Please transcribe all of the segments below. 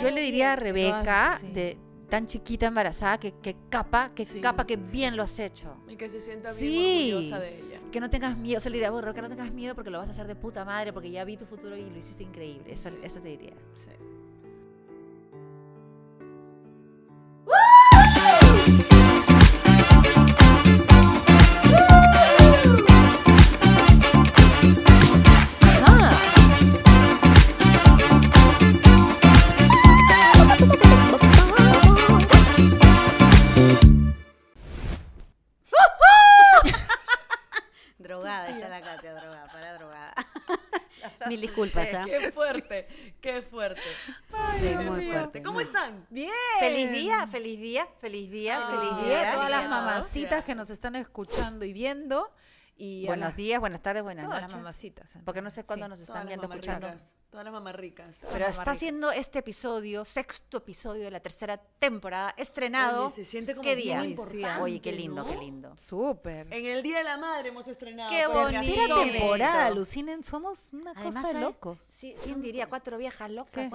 yo le diría a Rebeca, de, tan chiquita embarazada, que, capa, que capa, que bien lo has hecho. Y que se sienta bien orgullosa de ella. Que no tengas miedo, o sea, le diría, borro, que no tengas miedo porque lo vas a hacer de puta madre, porque ya vi tu futuro y lo hiciste increíble. Eso, eso te diría. Qué fuerte. sí, muy fuerte. ¿Cómo están? Bien. Feliz día, feliz día, feliz día, feliz día. A todas las mamacitas que nos están escuchando y viendo buenos días, buenas tardes, buenas noches. Todas las mamacitas. Porque no sé cuándo nos están viendo, escuchando. Todas las ricas. Pero está haciendo este episodio, sexto episodio de la tercera temporada, estrenado. se siente como ¿Qué día? Oye, qué lindo, qué lindo. Súper. En el Día de la Madre hemos estrenado. Qué bonito. temporada, alucinen, somos una cosa de locos. Sí, ¿Quién diría cuatro viejas locas?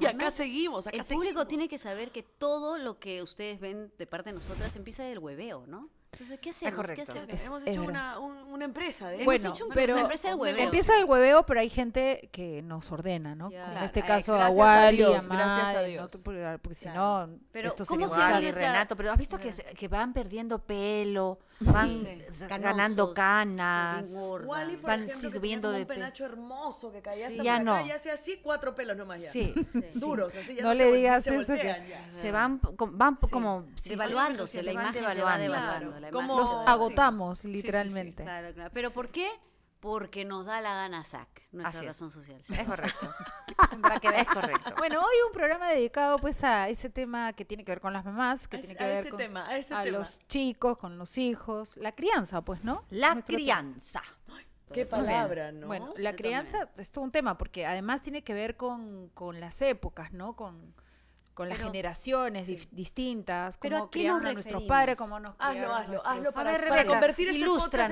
Y acá seguimos. Acá el público tiene que saber que todo lo que ustedes ven de parte de nosotras empieza del hueveo, ¿no? Entonces, ¿qué hacemos? Es correcto. ¿Qué hacemos? hemos hecho una, una, empresa. De bueno, hemos hecho una pero empresa del hueveo. Empieza el hueveo, pero hay gente que nos ordena, ¿no? En este eh, caso, gracias a Wally, a, Dios, gracias a Dios. ¿no? Porque, ah, porque esto si no, pero, ¿cómo sería se Renato, pero has visto que, ah. que, van perdiendo pelo, van ganando canas, Wally, por van ejemplo, subiendo que de un penacho hermoso que caía hasta ya no. acá y hace así cuatro pelos nomás ya. Sí. Duros, No le digas eso que se van van como devaluándose, la imagen se va devaluando los agotamos, literalmente. Pero ¿por qué? Porque nos da la gana SAC, nuestra razón social. Es correcto. Bueno, hoy un programa dedicado pues a ese tema que tiene que ver con las mamás, que tiene que ver con los chicos, con los hijos, la crianza, pues, ¿no? La crianza. Qué palabra, ¿no? Bueno, la crianza es todo un tema, porque además tiene que ver con, con las épocas, ¿no? Con, con las generaciones distintas, como que a nuestros padres, como nos Hazlo, hazlo, hazlo para, convertir este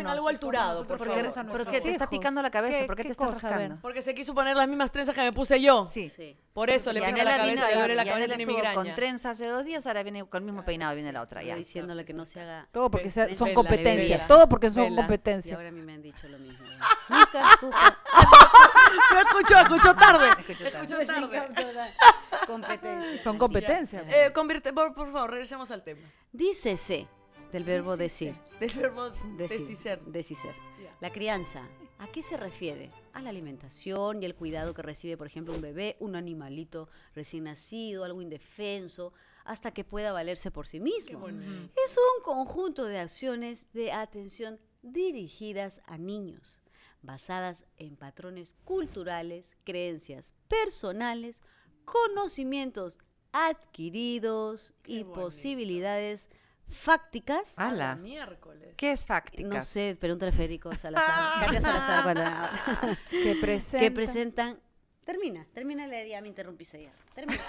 en algo alturado, por Porque, te está picando la cabeza, porque te rascando? Porque se quiso poner las mismas trenzas que me puse yo. Sí. Por eso le puse la cabeza y la cabeza con trenza hace dos días, ahora viene con el mismo peinado, viene la otra. Ya. diciéndole que no se haga... Todo porque son competencias, todo porque son competencias. ahora a mí me han dicho lo mismo. No escucho, escucho tarde. Son competencias. Eh, por, favor, regresemos al tema. Dícese del verbo decir. Del verbo decir La crianza. ¿A qué se refiere? A la alimentación y el cuidado que recibe, por ejemplo, un bebé, un animalito recién nacido, algo indefenso, hasta que pueda valerse por sí mismo. Es un conjunto de acciones de atención dirigidas a niños basadas en patrones culturales, creencias personales, conocimientos adquiridos y posibilidades fácticas. ¡Hala! ¿Qué es fácticas? No sé, pregúntale a Federico Salazar, Salazar, cuando... que presentan Termina, termina la idea, me interrumpiste ya. Termina.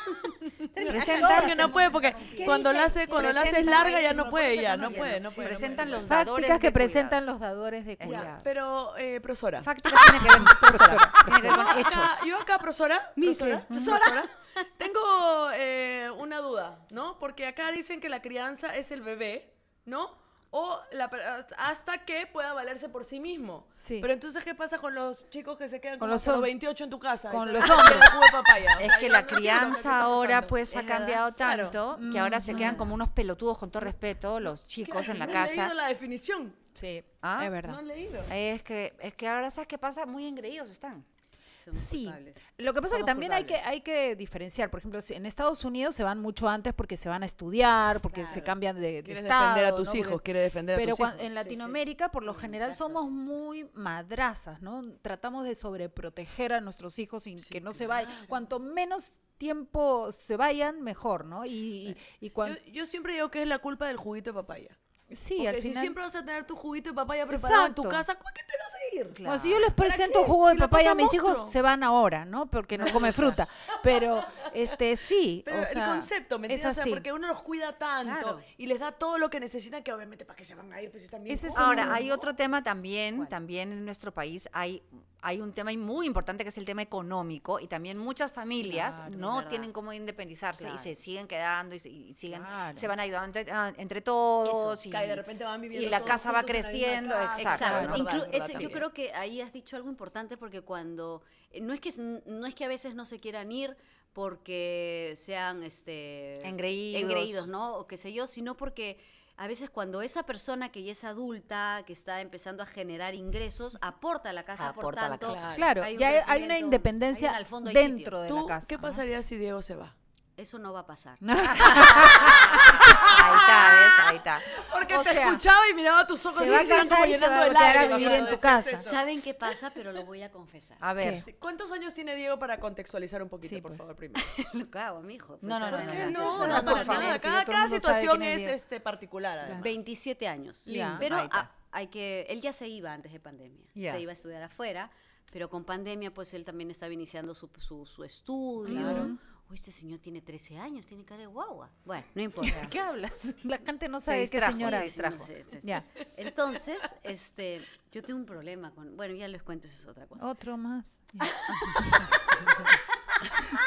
termina. que no puede porque cuando la hace, cuando la es larga ya no puede, ya no puede, no puede. Presentan los dadores Fácticas que presentan los dadores de cuidado. Pero eh, profesora. Fácticas que ver profesora. Yo acá profesora, profesora Tengo eh, una duda, ¿no? Porque acá dicen que la crianza es el bebé, ¿no? o hasta que pueda valerse por sí mismo. Sí. Pero entonces, ¿qué pasa con los chicos que se quedan con los, 28 en tu casa? Con los hombres. es que la crianza ahora pues ha cambiado tanto que ahora se mm. quedan como unos pelotudos, con todo respeto, los chicos en la casa. leído la definición. Sí, ¿Ah? es verdad. Es que, es que ahora, ¿sabes qué pasa? Muy engreídos están sí. Lo que pasa es que también hay que, hay que diferenciar. Por ejemplo, en Estados Unidos se van mucho antes porque se van a estudiar, porque se cambian de, defender a tus hijos, quiere defender a pero tus hijos. Pero en Latinoamérica, por lo general, somos muy madrazas, ¿no? Tratamos de sobreproteger a nuestros hijos sin que no se vayan. Cuanto menos tiempo se vayan, mejor, ¿no? Y, y, Yo, yo siempre digo que es la culpa del juguito de papaya. Sí, si siempre vas a tener tu juguito de papaya preparado en tu casa, ¿cómo es que te vas a ir? si yo les presento jugo de papaya a mis hijos, se van ahora, ¿no? Porque no come fruta. Pero este sí. o sea, el concepto, ¿me entiendes? porque uno los cuida tanto y les da todo lo que necesitan, que obviamente para que se van a ir, pues ahora, hay otro tema también, también en nuestro país hay hay un tema muy importante que es el tema económico y también muchas familias no tienen cómo independizarse y se siguen quedando y, siguen se van ayudando entre, ah, todos y repente la casa va creciendo, exacto. yo creo que ahí has dicho algo importante porque cuando eh, no es que no es que a veces no se quieran ir porque sean este engreídos, engreídos ¿no? O qué sé yo, sino porque a veces cuando esa persona que ya es adulta, que está empezando a generar ingresos, aporta a la casa, por tanto, claro, ya hay una independencia dentro de la casa. ¿Qué pasaría si Diego se va? Eso no va a pasar. ahí está, ¿ves? Ahí está. Porque te escuchaba y miraba tus ojos se y, va a casar y se a vivir en tu casa. ¿Saben qué pasa? Pero lo voy a confesar. A ver. ¿Cuántos años tiene Diego para contextualizar un poquito, por pues. favor, primero? lo cago, mijo. Pues, no, no, no. No, no, no, no, por favor. Cada, situación es este, particular, además. 27 años. Pero hay que... Él ya se iba antes de pandemia. Se iba a estudiar afuera, pero con pandemia, pues él también estaba iniciando su, su, su estudio. Claro Uy, este señor tiene 13 años, tiene cara de guagua. Bueno, no importa. ¿Qué hablas? La gente no sabe qué señora sí, Entonces, este, yo tengo un problema con. Bueno, ya les cuento, eso es otra cosa. Otro más.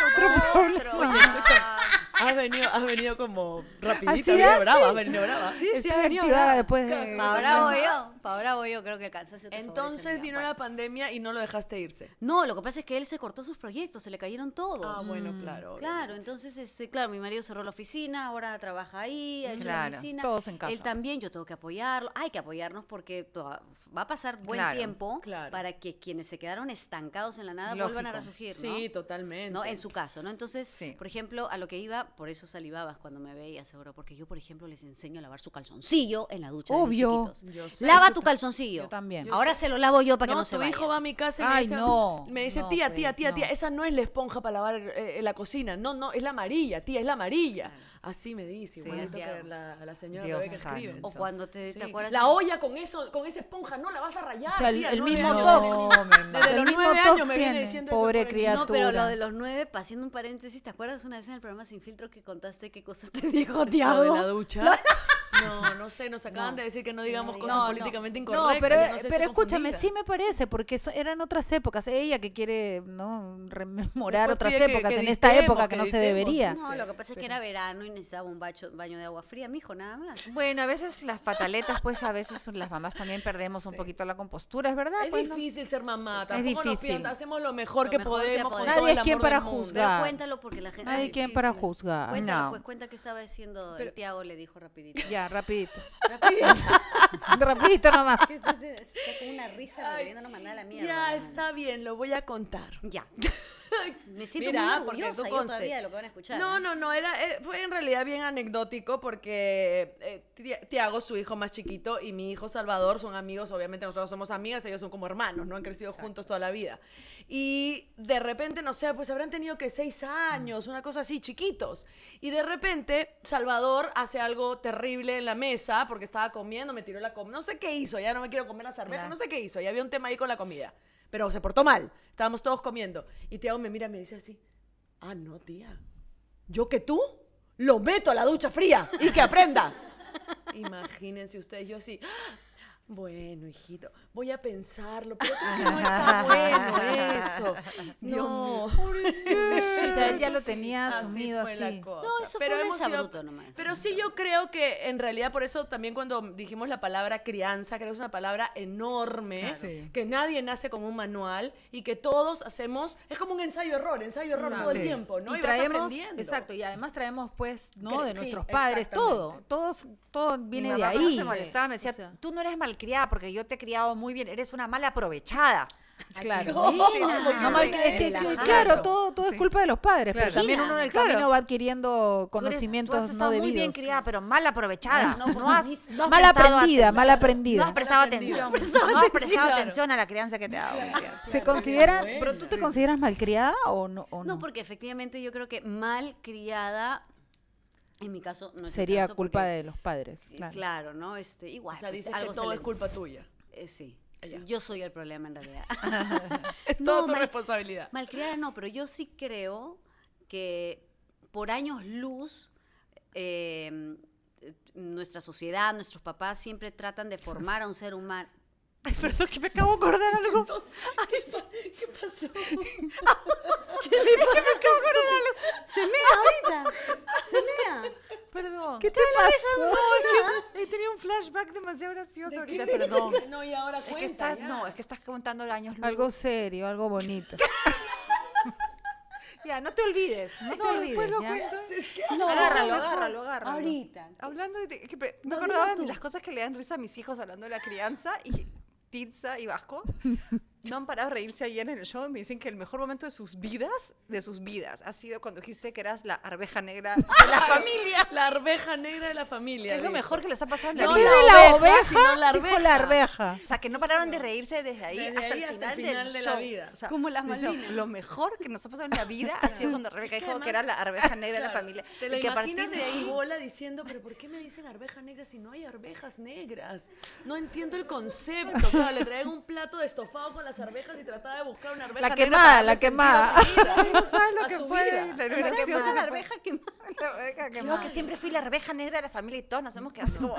Otro problema. Otro, Has venido, has venido como rapidito, y has venido brava. Sí, sí, ha venido después de... ahora yo, ahora yo, creo que alcanzaste Entonces vino la pandemia y no lo dejaste irse. No, lo que pasa es que él se cortó sus proyectos, se le cayeron todos. Ah, bueno, mm. claro. Claro, entonces, este, claro, mi marido cerró la oficina, ahora trabaja ahí, en la oficina. todos en casa. Él también, yo tengo que apoyarlo. Hay que apoyarnos porque va a pasar buen tiempo para que quienes se quedaron estancados en la nada vuelvan a resurgir, Sí, totalmente. En su caso, ¿no? Entonces, por ejemplo, a lo que iba, por eso salivabas cuando me veías, seguro, porque yo, por ejemplo, les enseño a lavar su calzoncillo en la ducha. Obvio. Lava tu calzoncillo. Yo también. Ahora se lo lavo yo para que no se vaya. No, tu hijo va a mi casa y me dice, pues, tía, tía, tía, tía, esa no es la esponja para lavar eh, eh, la cocina. No, no, es la amarilla, tía, es la amarilla así me dice, igualito a que la, la señora Dios que O cuando te, acuerdas. La olla con eso, con esa esponja no la vas a rayar. el, no mismo Desde los nueve años me viene diciendo Pobre criatura. No, pero lo de los nueve, haciendo un paréntesis, ¿te acuerdas una vez en el programa Sin Filtro que contaste qué cosa te dijo Tiago? Ah, de la ducha. No, no sé, nos acaban de decir que no digamos cosas políticamente incorrectas. No, pero, escúchame, sí me parece, porque eso eran otras épocas. Ella que quiere ¿no? rememorar otras épocas, en esta época que, no se debería. No, lo que pasa es que era verano y necesitaba un baño de agua fría, mijo, nada más. Bueno, a veces las pataletas, pues a veces las mamás también perdemos un poquito la compostura, ¿es verdad? Es pues, difícil ser mamá, tampoco es difícil. hacemos lo mejor, que, podemos, que Nadie es quien para juzgar. cuéntalo porque la gente... Nadie es quien para juzgar. Cuéntalo, pues cuenta que estaba diciendo, el Tiago le dijo rapidito. Ya rapidito. Rapidito. rapidito nomás. Está con una risa volviéndonos mandar a la mía. Ya, está bien, lo voy a contar. Ya. me siento Mira, muy orgullosa yo todavía lo que van a escuchar. No, no, no, era, fue en realidad bien anecdótico porque eh, Tiago, su hijo más chiquito, y mi hijo Salvador son amigos, obviamente nosotros somos amigas, ellos son como hermanos, ¿no? Han crecido juntos toda la vida. Y de repente, no sé, pues habrán tenido que seis años, una cosa así, chiquitos. Y de repente, Salvador hace algo terrible en la mesa porque estaba comiendo, me tiró la comida, no sé qué hizo, ya no me quiero comer la cerveza, no sé qué hizo, ya había un tema ahí con la comida pero se portó mal. Estábamos todos comiendo. Y Tiago me mira y me dice así, ah, no, tía, yo que tú lo meto a la ducha fría y que aprenda. Imagínense ustedes, yo así, bueno, hijito, voy a pensarlo, pero creo que no está bueno eso. No, o sea, ya lo tenía asumido así. No, eso pero fue nomás. Pero sí yo creo que en realidad por eso también cuando dijimos la palabra crianza, creo que es una palabra enorme, que nadie nace con un manual y que todos hacemos, es como un ensayo error, ensayo error todo el tiempo, ¿no? Y, traemos, exacto, y además traemos pues, ¿no? de nuestros padres, todo, todos, todo viene de ahí. me decía, tú no eres mal porque yo te he criado muy bien, eres una mala aprovechada. Claro. todo, todo es culpa de los padres, pero pues, también uno en el camino va adquiriendo conocimientos no debidos. muy bien criada, pero mal aprovechada. Ah, no, has, mal aprendida, mal aprendida. No has prestado atención. atención a la crianza que te ha dado. Se considera pero tú te consideras malcriada o no, o no? No, porque efectivamente yo creo que mal criada. En mi caso no es Sería culpa de los padres. Eh, claro, ¿no? Este, igual. O sea, pues, dices que todo es culpa tuya. Eh, sí. yo soy el problema en realidad. es toda tu mal, responsabilidad. Malcriada no, pero yo sí creo que por años luz, em, nuestra sociedad, nuestros papás siempre tratan de formar a un ser humano. Ay, perdón, que me acabo de acordar algo. Ay, ¿Qué pasó? ¿Qué le pasa? se mea ahorita. Se mea. Perdón. ¿Qué te pasó? he eh, tenido un flashback demasiado gracioso ahorita, perdón. No, y ahora cuenta, es que estás, no, es que estás contando años Algo serio, algo bonito. Ya, no te olvides. No, te olvides, después lo cuento. agárralo, agárralo, agárralo. Ahorita. Hablando de. me no, de las cosas que le dan risa a mis hijos hablando de la crianza y Titsa y Vasco. no han parado de reírse ayer en el show. Me dicen que el mejor momento de sus vidas, de sus vidas, ha sido cuando dijiste que eras la arveja negra de la familia. La arveja negra de la familia. es lo mejor que les ha pasado en la vida. No la oveja, sino la arveja. Dijo la arveja. O sea, que no pararon de reírse desde ahí, hasta, ahí el hasta, el final de la vida. O sea, Como las Malvinas. Lo, mejor que nos ha pasado en la vida ha sido cuando Rebeca dijo que era la arveja negra de la familia. y que a partir de ahí bola diciendo, pero ¿por qué me dicen arveja negra si no hay arvejas negras? No entiendo el concepto. le traen un plato de estofado con las arvejas y trataba de buscar una arveja. La quemada, la quemada. No sabes lo que fue. La, la, arveja quemada. Yo que siempre fui la arveja negra de la familia y todos nos hemos quedado así como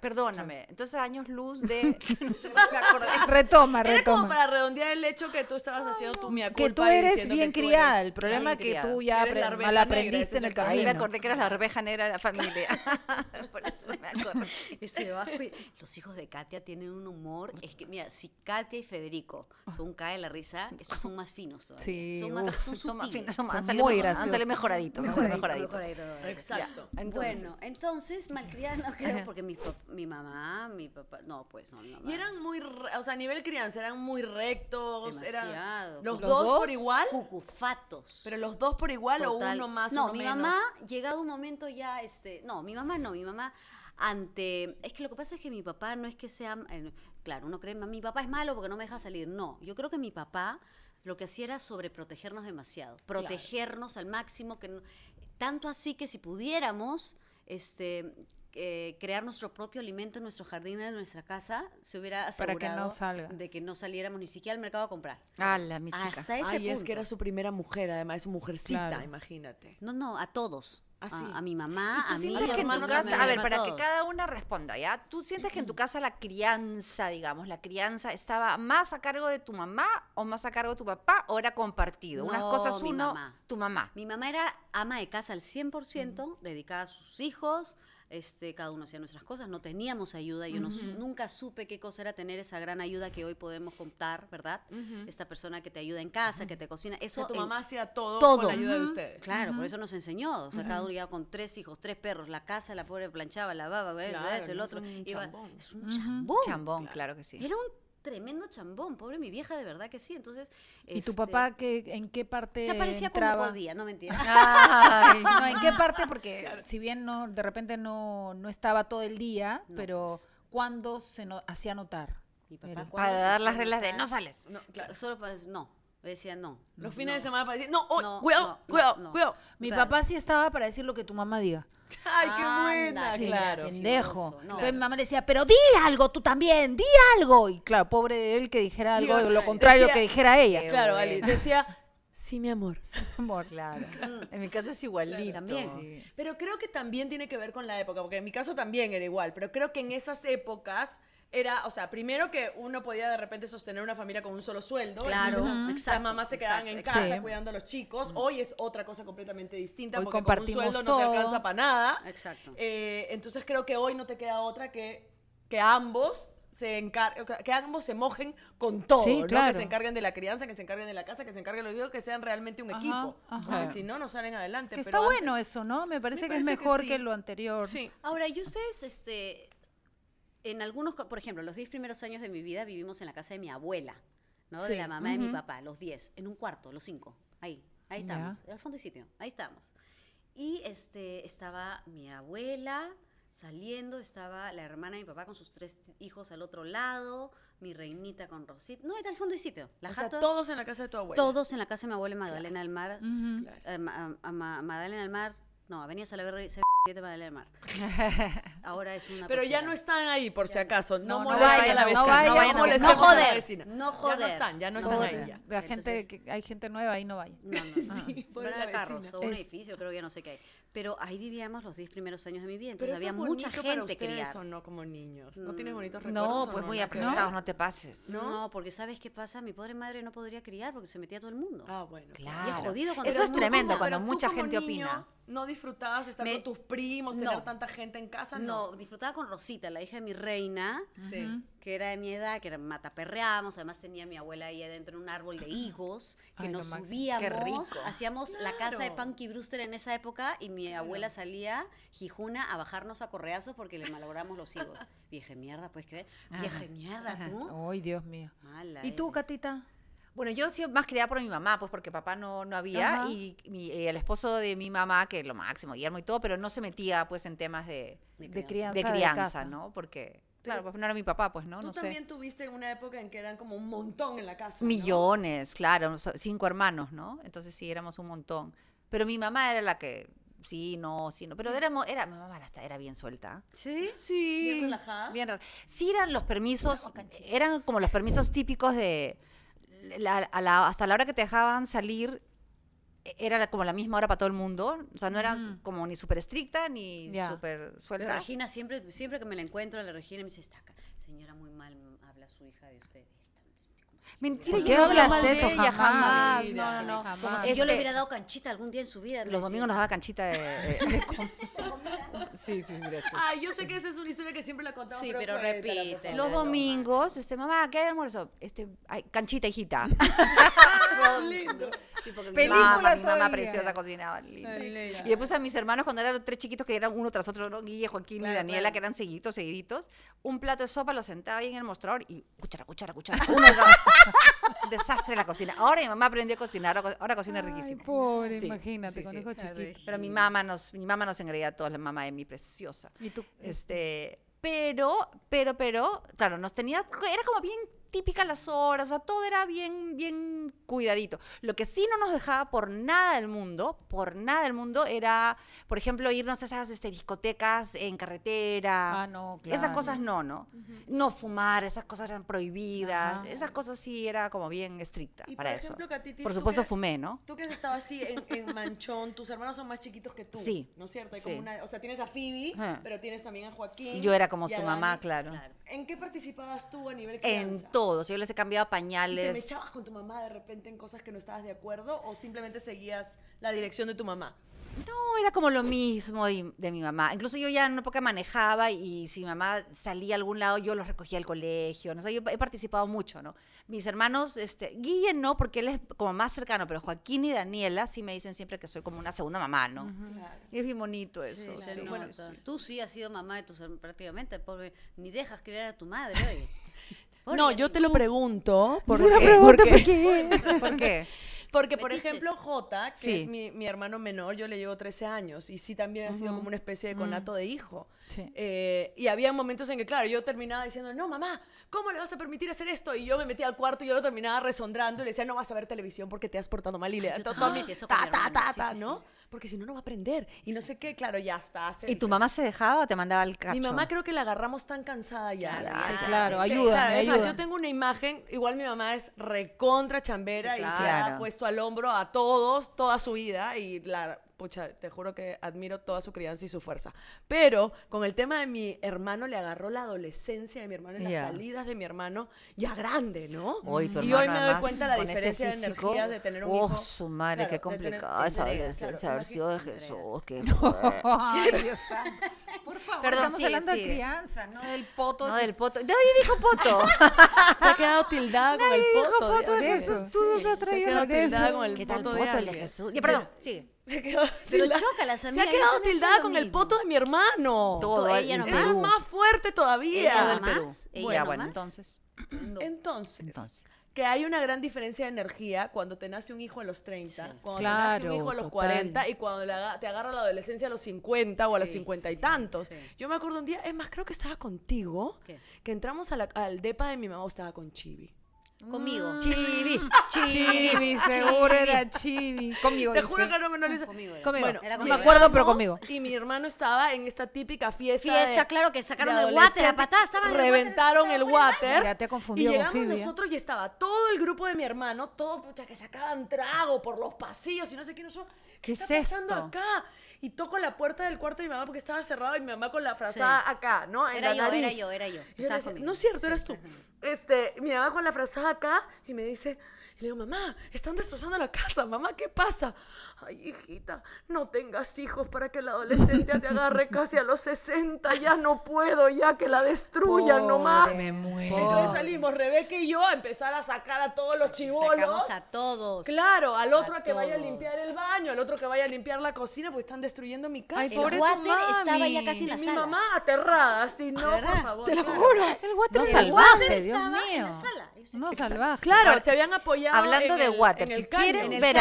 Perdóname. Entonces, años luz de. retoma, retoma. Era como para redondear el hecho que tú estabas haciendo tu mi culpa. Que tú eres bien criada. El problema que tú ya mal aprendiste en el camino. Ahí me acordé que eras la arveja negra de la familia. Por eso me acordé. Ese y los hijos de Katia tienen un humor. Es que, si Katia y Federico ah. son cae la risa, esos son más finos todavía. Sí, son más, son, más finos, son, muy graciosos. Han salido mejoraditos, mejoraditos. Exacto. Bueno, entonces, malcriados no creo, porque mi, mamá, mi papá, no, pues no. Y eran muy, o sea, a nivel crianza, eran muy rectos. Demasiado. Eran, ¿los, dos, por igual. Cucufatos. Pero los dos por igual o uno más o No, mi mamá, llegado un momento ya, este, no, mi mamá no, mi mamá ante... Es que lo que pasa es que mi papá no es que sea... Eh, claro, uno cree, mi papá es malo porque no me deja salir. No, yo creo que mi papá lo que hacía era sobreprotegernos demasiado, protegernos al máximo, que tanto así que si pudiéramos este, eh, crear nuestro propio alimento en nuestro jardín, en nuestra casa, se hubiera asegurado de que no saliéramos ni siquiera al mercado a comprar. ¡Hala, mi chica! Hasta es que era su primera mujer, además es mujercita, imagínate. No, no, a todos. Ah, a, mi mamá, ¿Y a sientes papá. a ver, para que cada una responda, ¿ya? ¿Tú sientes que en tu casa la crianza, digamos, la crianza estaba más a cargo de tu mamá o más a cargo de tu papá o era compartido? Unas cosas uno, tu mamá. Mi mamá era ama de casa al 100%, dedicada a sus hijos, este, cada uno hacía nuestras cosas, no teníamos ayuda, yo no, nunca supe qué cosa era tener esa gran ayuda que hoy podemos contar, ¿verdad? Esta persona que te ayuda en casa, que te cocina, eso... tu mamá hacía todo, con la ayuda de ustedes. Claro, por eso nos enseñó, o sea, cada uno iba con tres hijos, tres perros, la casa, la pobre planchaba, lavaba, claro, eso, el otro. Es un chambón. un chambón. claro. claro que sí. Era un tremendo chambón, pobre mi vieja, de verdad que sí. Entonces, ¿y tu este, papá que en qué parte se aparecía como podía, no mentira. Ay, en qué parte porque si bien no de repente no no estaba todo el día, pero ¿cuándo se no, hacía notar. para dar las reglas de no sales. solo no, decía, no. Los fines de semana para decir, no, cuidado, cuidado, cuidado. Mi papá sí estaba para decir lo que tu mamá diga. Ay, qué buena, claro. Pendejo. Entonces mi mamá decía, pero di algo tú también, di algo. Y claro, pobre de él que dijera algo, de lo contrario que dijera ella. Claro, vale. decía, sí, mi amor. Sí, mi amor, claro. Mm. En mi casa es igualito. Pero creo que también tiene que ver con la época, porque en mi caso también era igual, pero creo que en esas épocas era, o sea, primero que uno podía de repente sostener una familia con un solo sueldo. Claro, exacto, Las mamás se quedaban en casa cuidando a los chicos. Hoy es otra cosa completamente distinta porque con un sueldo no te alcanza para nada. Exacto. Eh, entonces creo que hoy no te queda otra que que ambos se que ambos se mojen con todo, sí, claro. que se encarguen de la crianza, que se encarguen de la casa, que se encarguen de los hijos, que sean realmente un equipo, ajá. porque si no no salen adelante. Que está bueno eso, ¿no? Me parece, que es mejor que, que, lo anterior. Sí. Ahora, ¿y ustedes este en algunos, por ejemplo, los 10 primeros años de mi vida vivimos en la casa de mi abuela, ¿no? De la mamá de mi papá, los 10, en un cuarto, los 5, ahí, ahí estamos, al fondo y sitio, ahí estamos. Y este, estaba mi abuela saliendo, estaba la hermana de mi papá con sus tres hijos al otro lado, mi reinita con Rosita. No, era al fondo y sitio. La o sea, todos en la casa de tu abuela. Todos en la casa de mi abuela Magdalena del Mar. Uh eh, -huh. a, a, Magdalena del Mar, no, Avenida 7 Magdalena del Mar. ahora es una Pero ya no están ahí, por si acaso. No, no, a la vecina. No, vayan, no, vayan, joder, la vecina. No joder. Ya no están, ya no, están ahí. Ya. hay gente nueva ahí, no vayan. No, no, sí, por la un edificio, creo que no sé qué hay. Pero ahí vivíamos los 10 primeros años de mi vida. Entonces había mucha gente que ustedes criar. o no como niños? ¿No mm. tienes bonitos recuerdos? Pues no, pues muy aprestados, no te pases. No, porque ¿sabes qué pasa? Mi pobre madre no podría criar porque se metía todo el mundo. Ah, bueno. Claro. Y es jodido cuando Eso es tremendo cuando mucha gente opina. No disfrutabas estar con tus primos, tener tanta gente en casa, disfrutaba con Rosita, la hija de mi reina, que era de mi edad, que era, mataperreábamos, además tenía mi abuela ahí adentro en un árbol de higos, que nos subíamos, hacíamos la casa de Punky Brewster en esa época y mi abuela salía, Jijuna, a bajarnos a correazos porque le malogramos los higos. Vieje mierda, ¿puedes creer? Vieje mierda, tú. Ay, Dios mío. ¿Y tú, Catita? Bueno, yo he sido más criada por mi mamá, pues porque papá no, no había. Y el esposo de mi mamá, que lo máximo, Guillermo y todo, pero no se metía pues en temas de, crianza, de crianza ¿no? Porque Claro, pues no era mi papá, pues, ¿no? Tú también tuviste una época en que eran como un montón en la casa. Millones, claro, cinco hermanos, ¿no? Entonces sí, éramos un montón. Pero mi mamá era la que, sí, no, sí, no. Pero mm. éramos, era, mi mamá era bien suelta. ¿Sí? Sí. Bien relajada. Bien relajada. Sí eran los permisos, eran como los permisos típicos de la, hasta la hora que te dejaban salir e, era como la misma hora para todo el mundo. O sea, no era como ni súper estricta ni super súper suelta. La Regina siempre, siempre que me la encuentro, la Regina me dice, está señora, muy mal habla su hija de usted. Mentira, yo no hablas de jamás? No, no, no. Jamás. Como si yo este le hubiera dado canchita algún día en su vida. Los domingos nos daba canchita de, de, Sí, sí, gracias. Ay, yo sé que esa es una historia que siempre la contamos. Sí, pero, repite. Los domingos, este, mamá, ¿qué hay de almuerzo? Este, canchita, hijita. Sí, porque mi mamá, preciosa cocinaba. Lindo. Y después a mis hermanos, cuando eran tres chiquitos, que eran uno tras otro, ¿no? Guille, Joaquín y Daniela, que eran seguiditos, seguiditos, un plato de sopa lo sentaba ahí en el mostrador y cuchara, cuchara, cuchara. Uno, desastre la cocina. Ahora mi mamá aprendió a cocinar, ahora cocina Ay, riquísimo. Pobre, imagínate, con hijos chiquitos. Pero mi mamá nos, mi mamá nos engreía a todos, la mamá de mi preciosa. Y tú. Este, pero, pero, pero, claro, nos tenía, era como bien Típica las horas, o sea, todo era bien, bien cuidadito. Lo que sí no nos dejaba por nada del mundo, por nada del mundo, era, por ejemplo, irnos a esas este, discotecas en carretera. Ah, no, claro. Esas cosas no, ¿no? No fumar, esas cosas eran prohibidas, esas cosas sí era como bien estricta para por eso. por supuesto fumé, ¿no? Tú que has estado así en, manchón, tus hermanos son más chiquitos que tú. Sí. ¿No es cierto? Hay como una, o sea, tienes a Phoebe, pero tienes también a Joaquín. Yo era como su mamá, claro. ¿En qué participabas tú a nivel crianza? En todo yo les he cambiado pañales. te me echabas con tu mamá de repente en cosas que no estabas de acuerdo o simplemente seguías la dirección de tu mamá? No, era como lo mismo de, mi mamá. Incluso yo ya en una época manejaba y si mi mamá salía a algún lado, yo los recogía al colegio. ¿no? O yo he participado mucho, ¿no? Mis hermanos, este, Guille no, porque él es como más cercano, pero Joaquín y Daniela sí me dicen siempre que soy como una segunda mamá, ¿no? es bien bonito eso. bueno, tú sí has sido mamá de tus hermanos prácticamente, porque ni dejas criar a tu madre, oye. No, yo te lo pregunto. ¿Por ¿Por, qué? Porque, por ejemplo, J, que es mi, hermano menor, yo le llevo 13 años y sí también ha sido como una especie de conato mm. de hijo. Eh, y había momentos en que, claro, yo terminaba diciendo, no, mamá, ¿cómo le vas a permitir hacer esto? Y yo me metía al cuarto y yo lo terminaba resondrando y le decía, no vas a ver televisión porque te has portado mal y le da todo mi ¿no? porque si no, no va a aprender. Y no sé qué, claro, ya está. ¿Y tu mamá se dejaba o te mandaba el cacho? Mi mamá creo que la agarramos tan cansada ya. Claro, ayuda. yo tengo una imagen, igual mi mamá es recontra chambera y se ha puesto al hombro a todos toda su vida y la pucha, te juro que admiro toda su crianza y su fuerza. Pero con el tema de mi hermano, le agarró la adolescencia de mi hermano y las salidas de mi hermano ya grande, ¿no? Hoy, y hoy me doy cuenta la diferencia de energía de tener un hijo. ¡Oh, su madre, qué complicada esa adolescencia! haber sido de Jesús, qué Dios santo! Por favor, Perdón, estamos hablando de crianza, no del poto. No del poto. Nadie dijo poto. se ha quedado tildada con el poto. Nadie dijo poto de, Jesús, tú no me has traído ¿Qué tal poto de, poto de Jesús? perdón, sigue. Se ha quedado tildada con el poto de mi hermano. Todo, ella no es más fuerte todavía. Ella bueno, entonces. Entonces, entonces. Que hay una gran diferencia de energía cuando te nace un hijo a los 30, cuando te nace un hijo a los 40 y cuando te agarra la adolescencia a los 50 o a los 50 y tantos. Yo me acuerdo un día, es más, creo que estaba contigo, que entramos al depa de mi mamá, estaba con Chibi. Conmigo. Mm. Chibi, chibi, seguro era chibi. Conmigo. Te juro que no me lo hizo. Conmigo. Bueno, me acuerdo, pero conmigo. Y mi hermano estaba en esta típica fiesta. Fiesta, claro, que sacaron el water la patada. Estaban reventaron el water. Ya te confundí. Y llegamos nosotros y estaba todo el grupo de mi hermano, todo, pucha, que sacaban trago por los pasillos y no sé qué. son. ¿Qué, ¿Qué está pasando acá? y toco la puerta del cuarto de mi mamá porque estaba cerrado y mi mamá con la frazada acá, ¿no? era yo, Era yo, era yo. no es cierto, eras tú. Este, mi mamá con la frazada acá y me dice, le digo, mamá, están destrozando la casa, mamá, ¿qué pasa? Ay, hijita, no tengas hijos para que la adolescencia se agarre casi a los 60. Ya no puedo, ya que la destruyan Pobre, nomás. Entonces salimos Rebeca y yo a empezar a sacar a todos los chivolos. Sacamos a todos. Claro, al otro a, que vaya a limpiar el baño, al otro que vaya a limpiar la cocina, porque están destruyendo mi casa. el water estaba Mi mamá aterrada, si no, por favor. Te lo juro. El water no salvaje, Dios mío. No salvaje. Claro, se habían apoyado. Hablando de el, water, si quieren en el ver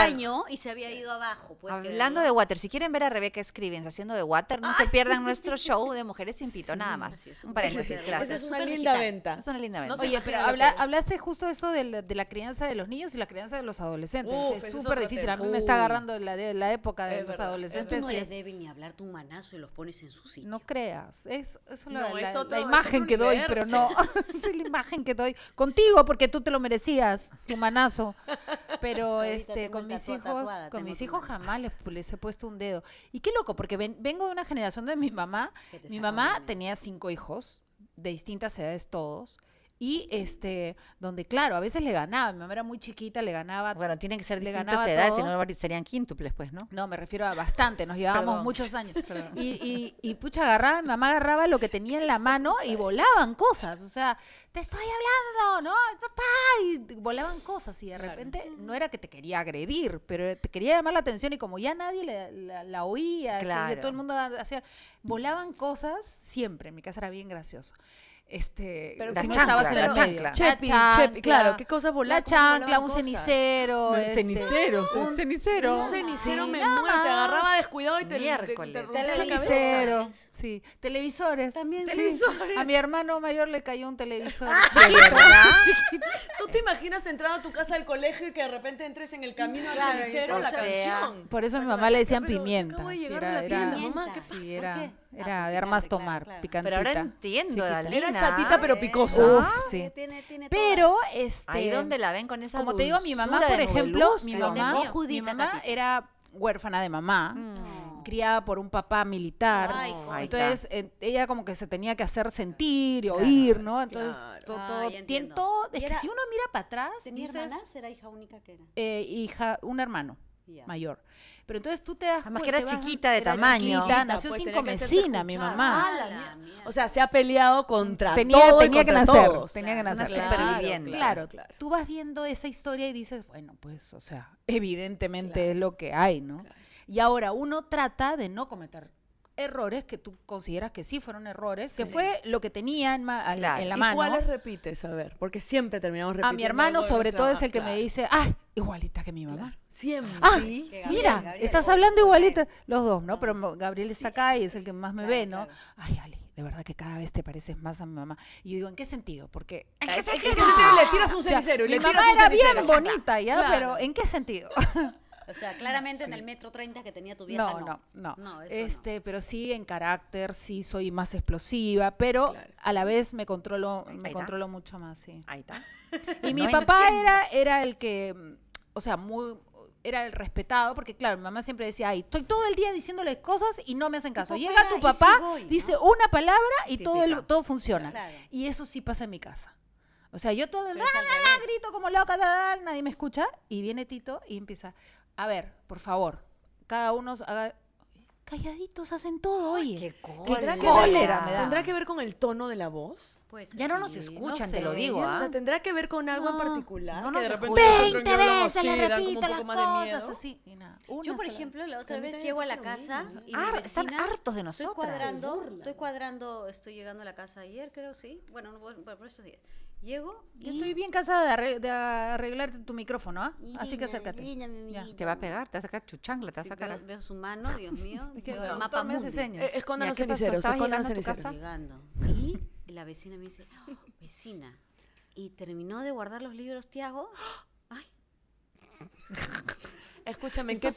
y se había ido a pues, Hablando de water, si quieren ver a Rebeca Scrivens haciendo de water, no se pierdan ah. nuestro show de Mujeres sin Pito, nada más. un paréntesis, gracias. Pues es una linda venta. Es una linda venta. Oye, pero hablaste justo de la, de la, crianza de los niños y la crianza de los adolescentes. es súper difícil. A mí me está agarrando la, la época de los adolescentes. no ni hablar tu manazo y los pones en su sitio. No creas. Es, la, imagen que doy, pero no. es la imagen que doy contigo porque tú te lo merecías, tu manazo. Pero este, con mis hijos, con mis hijos jamás les, he puesto un dedo. Y qué loco, porque vengo de una generación de mi mamá. Mi mamá tenía cinco hijos, de distintas edades todos. Y este, donde claro, a veces le ganaba, mi mamá era muy chiquita, le ganaba. Bueno, tienen que ser de distintas edades, si no serían quíntuples, pues, ¿no? No, me refiero a bastante, nos llevábamos muchos años. Y, y, y, pucha, agarraba, mi mamá agarraba lo que tenía en la mano y volaban cosas, o sea, te estoy hablando, ¿no? Papá, y volaban cosas y de repente no era que te quería agredir, pero te quería llamar la atención y como ya nadie la, oía, todo el mundo hacía, volaban cosas siempre, en mi casa era bien gracioso este pero la si no estabas en el la chancla, chepi, claro, qué cosas volaba. La chancla, un cenicero, no, este, cenicero, un, un cenicero. Un cenicero me te agarraba descuidado y te Miércoles. Te, te cenicero. Sí, televisores. También televisores. A mi hermano mayor le cayó un televisor. Ah, ¿Tú te imaginas entrando a tu casa del colegio y que de repente entres en el camino al cenicero la canción? Por eso a mi pues mamá le decían pimienta. Mamá, ¿qué pasó? Era ah, de armas tomar, picantita. Pero ahora entiendo, Dalina. Era chatita pero eh. picosa. Uf, sí. pero, este... Ahí dónde la ven con esa Como te digo, mi mamá, por ejemplo, mi, mamá, mi mamá, era huérfana de mamá. Mm. criada por un papá militar. Ay, entonces, ella como que se tenía que hacer sentir y oír, ¿no? Entonces, todo, es que si uno mira para atrás. ¿Tenía hermanas? ¿Era hija única que era? Eh, hija, un hermano mayor. Pero entonces tú te das Además que era chiquita de tamaño. nació pues sin comecina mi mamá. o sea, se ha peleado contra todo tenía que nacer, Tenía que nacer. claro, Claro, Tú vas viendo esa historia y dices, bueno, pues, o sea, evidentemente es lo que hay, ¿no? Y ahora uno trata de no cometer errores que tú consideras que sí fueron errores, que fue lo que tenía en, la mano. ¿Cuáles repites? A ver, porque siempre terminamos repitiendo. A mi hermano, sobre todo, es el que me dice, ay, ah, igualita que mi mamá. Siempre. Ah, mira, estás hablando igualita. Los dos, ¿no? Pero Gabriel está acá y es el que más me ve, ¿no? Ay, Ali de verdad que cada vez te pareces más a mi mamá. Y yo digo, ¿en qué sentido? Porque. ¿En qué, eh, sentido? Le tiras un cenicero. y le mi mamá era bien bonita, ¿ya? Pero ¿en qué sentido? O sea, claramente en el metro 30 que tenía tu vieja. No, no, no. este, pero sí en carácter, sí soy más explosiva, pero a la vez me controlo, me controlo mucho más, sí. Ahí está. Y mi papá era, era el que, o sea, muy era el respetado, porque claro, mi mamá siempre decía, ay, estoy todo el día diciéndoles cosas y no me hacen caso. Llega tu papá, dice una palabra y todo, todo funciona. Y eso sí pasa en mi casa. O sea, yo todo el, día ah, grito como loca, nadie me escucha y viene Tito y empieza, a ver, por favor, cada uno haga... Calladitos hacen todo, oye. Qué cólera. ¿Tendrá que ver con el tono de la voz? Pues ya no nos escuchan, te lo digo. O ¿ah? sea, tendrá que ver con algo en particular. No nos que de repente 20 veces le repito las así. Yo, por ejemplo, la otra vez llego a la casa y están hartos de nosotros. Estoy cuadrando, estoy llegando a la casa ayer, creo, sí. Bueno, no, por estos días. Llego. y... estoy bien cansada de, arreglar arreglarte tu micrófono, ¿ah? Así que acércate. Y Te va a pegar, te va a sacar chuchangla, te va a sacar. veo, su mano, Dios mío. es que veo el mapa me hace señas. escóndanos ceniceros, Llegando. Y la vecina me dice, oh, vecina. Y terminó de guardar los libros, Tiago. ¡Ay! Escúchame, ¿en qué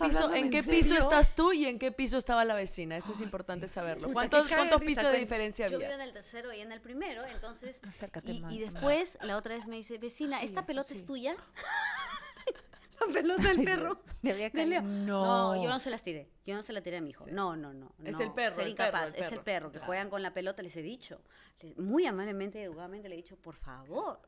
piso, estás tú y en qué piso estaba la vecina? Eso es importante saberlo. ¿Cuántos, pisos de diferencia había? Yo vivo en el tercero y en el primero, entonces... Acércate y, después la otra vez me dice, vecina, ¿esta pelota es tuya? la pelota del perro. No. yo no se las tiré. Yo no se la tiré a mi hijo. No, no, no, Es el perro. Ser incapaz. Es el perro. Que juegan con la pelota, les he dicho. muy amablemente, y educadamente, le he dicho, por favor,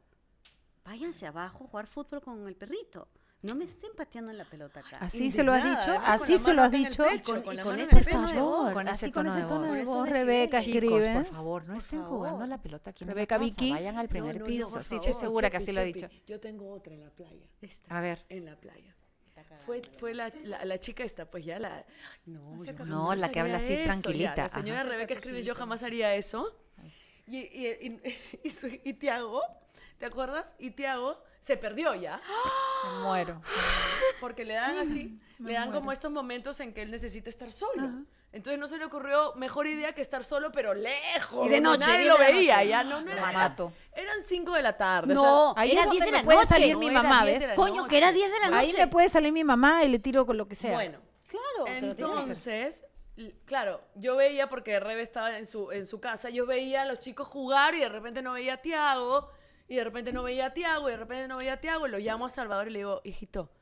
váyanse abajo a jugar fútbol con el perrito no me estén pateando en la pelota acá. Así se lo has dicho, así se lo has dicho. con, con este tono con ese tono de voz. Rebeca, escribe. Por favor, no estén jugando la pelota aquí Rebeca, Vicky. vayan al primer piso. sí, estoy segura que así lo ha dicho. Yo tengo otra en la playa. a ver. En la playa. Fue, fue la, la, chica esta, pues ya la... No, la que habla así tranquilita. señora Rebeca escribe, yo jamás haría eso. Y, y, y, y, y Tiago, ¿te acuerdas? Y Tiago se perdió ya. Me muero. Porque le dan así, le dan como estos momentos en que él necesita estar solo. Entonces no se le ocurrió mejor idea que estar solo, pero lejos. Y de noche. Nadie lo veía, ya no, no era. Mato. Eran 5 de la tarde. No, ahí era 10 de, de noche. salir mi mamá, Coño, que era 10 de la noche. Ahí le puede salir mi mamá y le tiro con lo que sea. Bueno. Claro. Entonces, claro, yo veía, porque Rebe estaba en su, en su casa, yo veía a los chicos jugar y de repente no veía a Tiago. Y de repente no veía a Tiago, y de repente no veía a Tiago, y lo llamo a Salvador y le digo, hijito,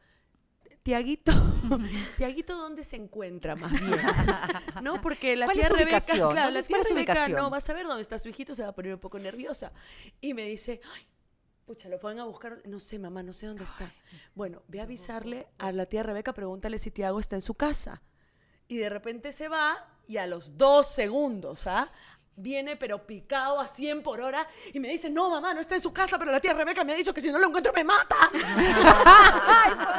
Tiaguito, Tiaguito, ¿dónde se encuentra más bien? ¿No? Porque la tía Rebeca, claro, la tía Rebeca no va a saber dónde está su hijito, se va a poner un poco nerviosa. Y me dice, Ay, pucha, lo pueden a buscar, no sé, mamá, no sé dónde está. Bueno, voy a avisarle a la tía Rebeca, pregúntale si Tiago está en su casa. Y de repente se va y a los dos segundos, ¿ah? viene pero picado a 100 por hora y me dice, no, mamá, no está en su casa, pero la tía Rebeca me ha dicho que si no lo encuentro me mata. y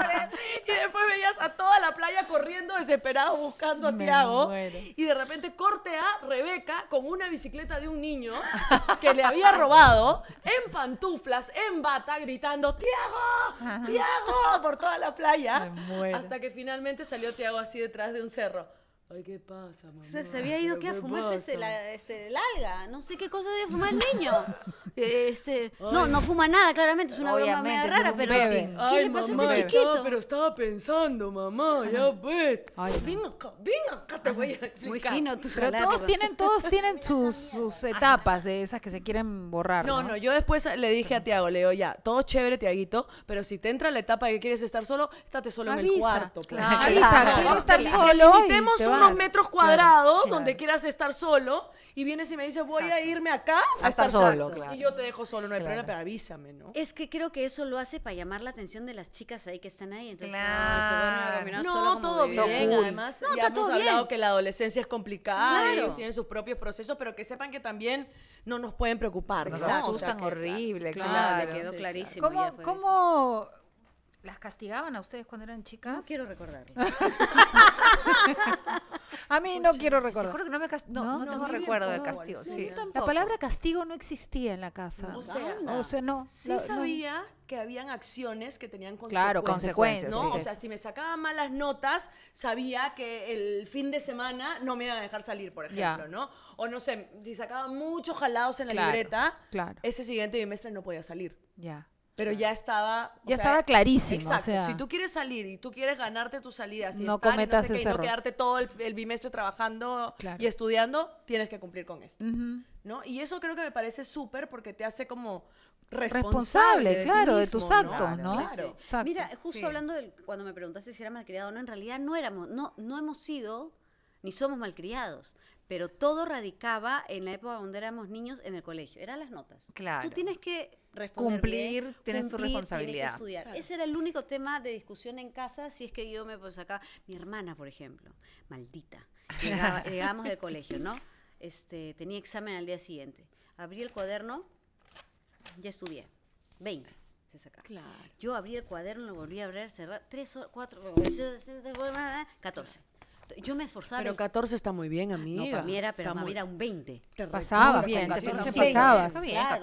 después veías a toda la playa corriendo desesperado buscando a Tiago. Y de repente corte a Rebeca con una bicicleta de un niño que le había robado en pantuflas, en bata, gritando, Tiago, Tiago, por toda la playa. Hasta que finalmente salió Tiago así detrás de un cerro ay, ¿qué pasa, mamá? Se, había ido que a fumarse este, la, este, alga, no sé qué cosa debe fumar el niño. Este, no, no fuma nada, claramente, es una broma media rara, pero ¿qué le pasó a este chiquito? pero estaba pensando, mamá, ya ves. Ay, venga acá, te voy a explicar. Muy fino tus Pero todos tienen, todos tienen sus, sus etapas de eh, esas que se quieren borrar, ¿no? No, no, yo después le dije a Tiago, le digo, ya, todo chévere, Tiaguito, pero si te entra la etapa que quieres estar solo, estate solo en el cuarto. Pues". Claro, avisa, quiero estar solo unos metros cuadrados donde quieras estar solo y vienes y me dices, voy a irme acá a, estar, solo. Y yo te dejo solo, no hay problema, pero avísame, ¿no? Es que creo que eso lo hace para llamar la atención de las chicas ahí que están ahí. Entonces, claro. No, todo bien. Además, no, ya hemos hablado que la adolescencia es complicada, ellos tienen sus propios procesos, pero que sepan que también no nos pueden preocupar. Nos asustan horrible, claro. Le quedó clarísimo. ¿Cómo, ¿Las castigaban a ustedes cuando eran chicas? No quiero recordarlo. a mí no quiero recordar. no, me tengo recuerdo de castigo. La palabra castigo no existía en la casa. O sea, no. Sí sabía que habían acciones que tenían consecuencias. Claro, consecuencias. o sea, si me sacaba malas notas, sabía que el fin de semana no me iban a dejar salir, por ejemplo, ¿no? O no sé, si sacaba muchos jalados en la libreta, claro. ese siguiente bimestre no podía salir. Ya. Pero ya estaba. Ya estaba clarísimo. si tú quieres salir y tú quieres ganarte tu salida y no no, quedarte todo el, bimestre trabajando y estudiando, tienes que cumplir con esto. ¿no? Y eso creo que me parece súper porque te hace como responsable, claro, de tus actos, ¿no? Claro. Mira, justo hablando de cuando me preguntaste si era malcriado o no, en realidad no éramos, no, no hemos sido ni somos malcriados, pero todo radicaba en la época donde éramos niños en el colegio, eran las notas. Claro. Tú tienes que cumplir, tienes tu responsabilidad. Tienes estudiar. Ese era el único tema de discusión en casa, si es que yo me pues acá, mi hermana, por ejemplo, maldita, llegábamos del colegio, ¿no? Este, tenía examen al día siguiente. Abrí el cuaderno, ya estudié. 20 se sacaba. Claro. Yo abrí el cuaderno, lo volví a abrir, cerrar, tres horas, 4, 14 yo me esforzaba. Pero 14 está muy bien, amiga. No, para mí era, pero para era un 20. Te pasaba, bien, 14 pasabas.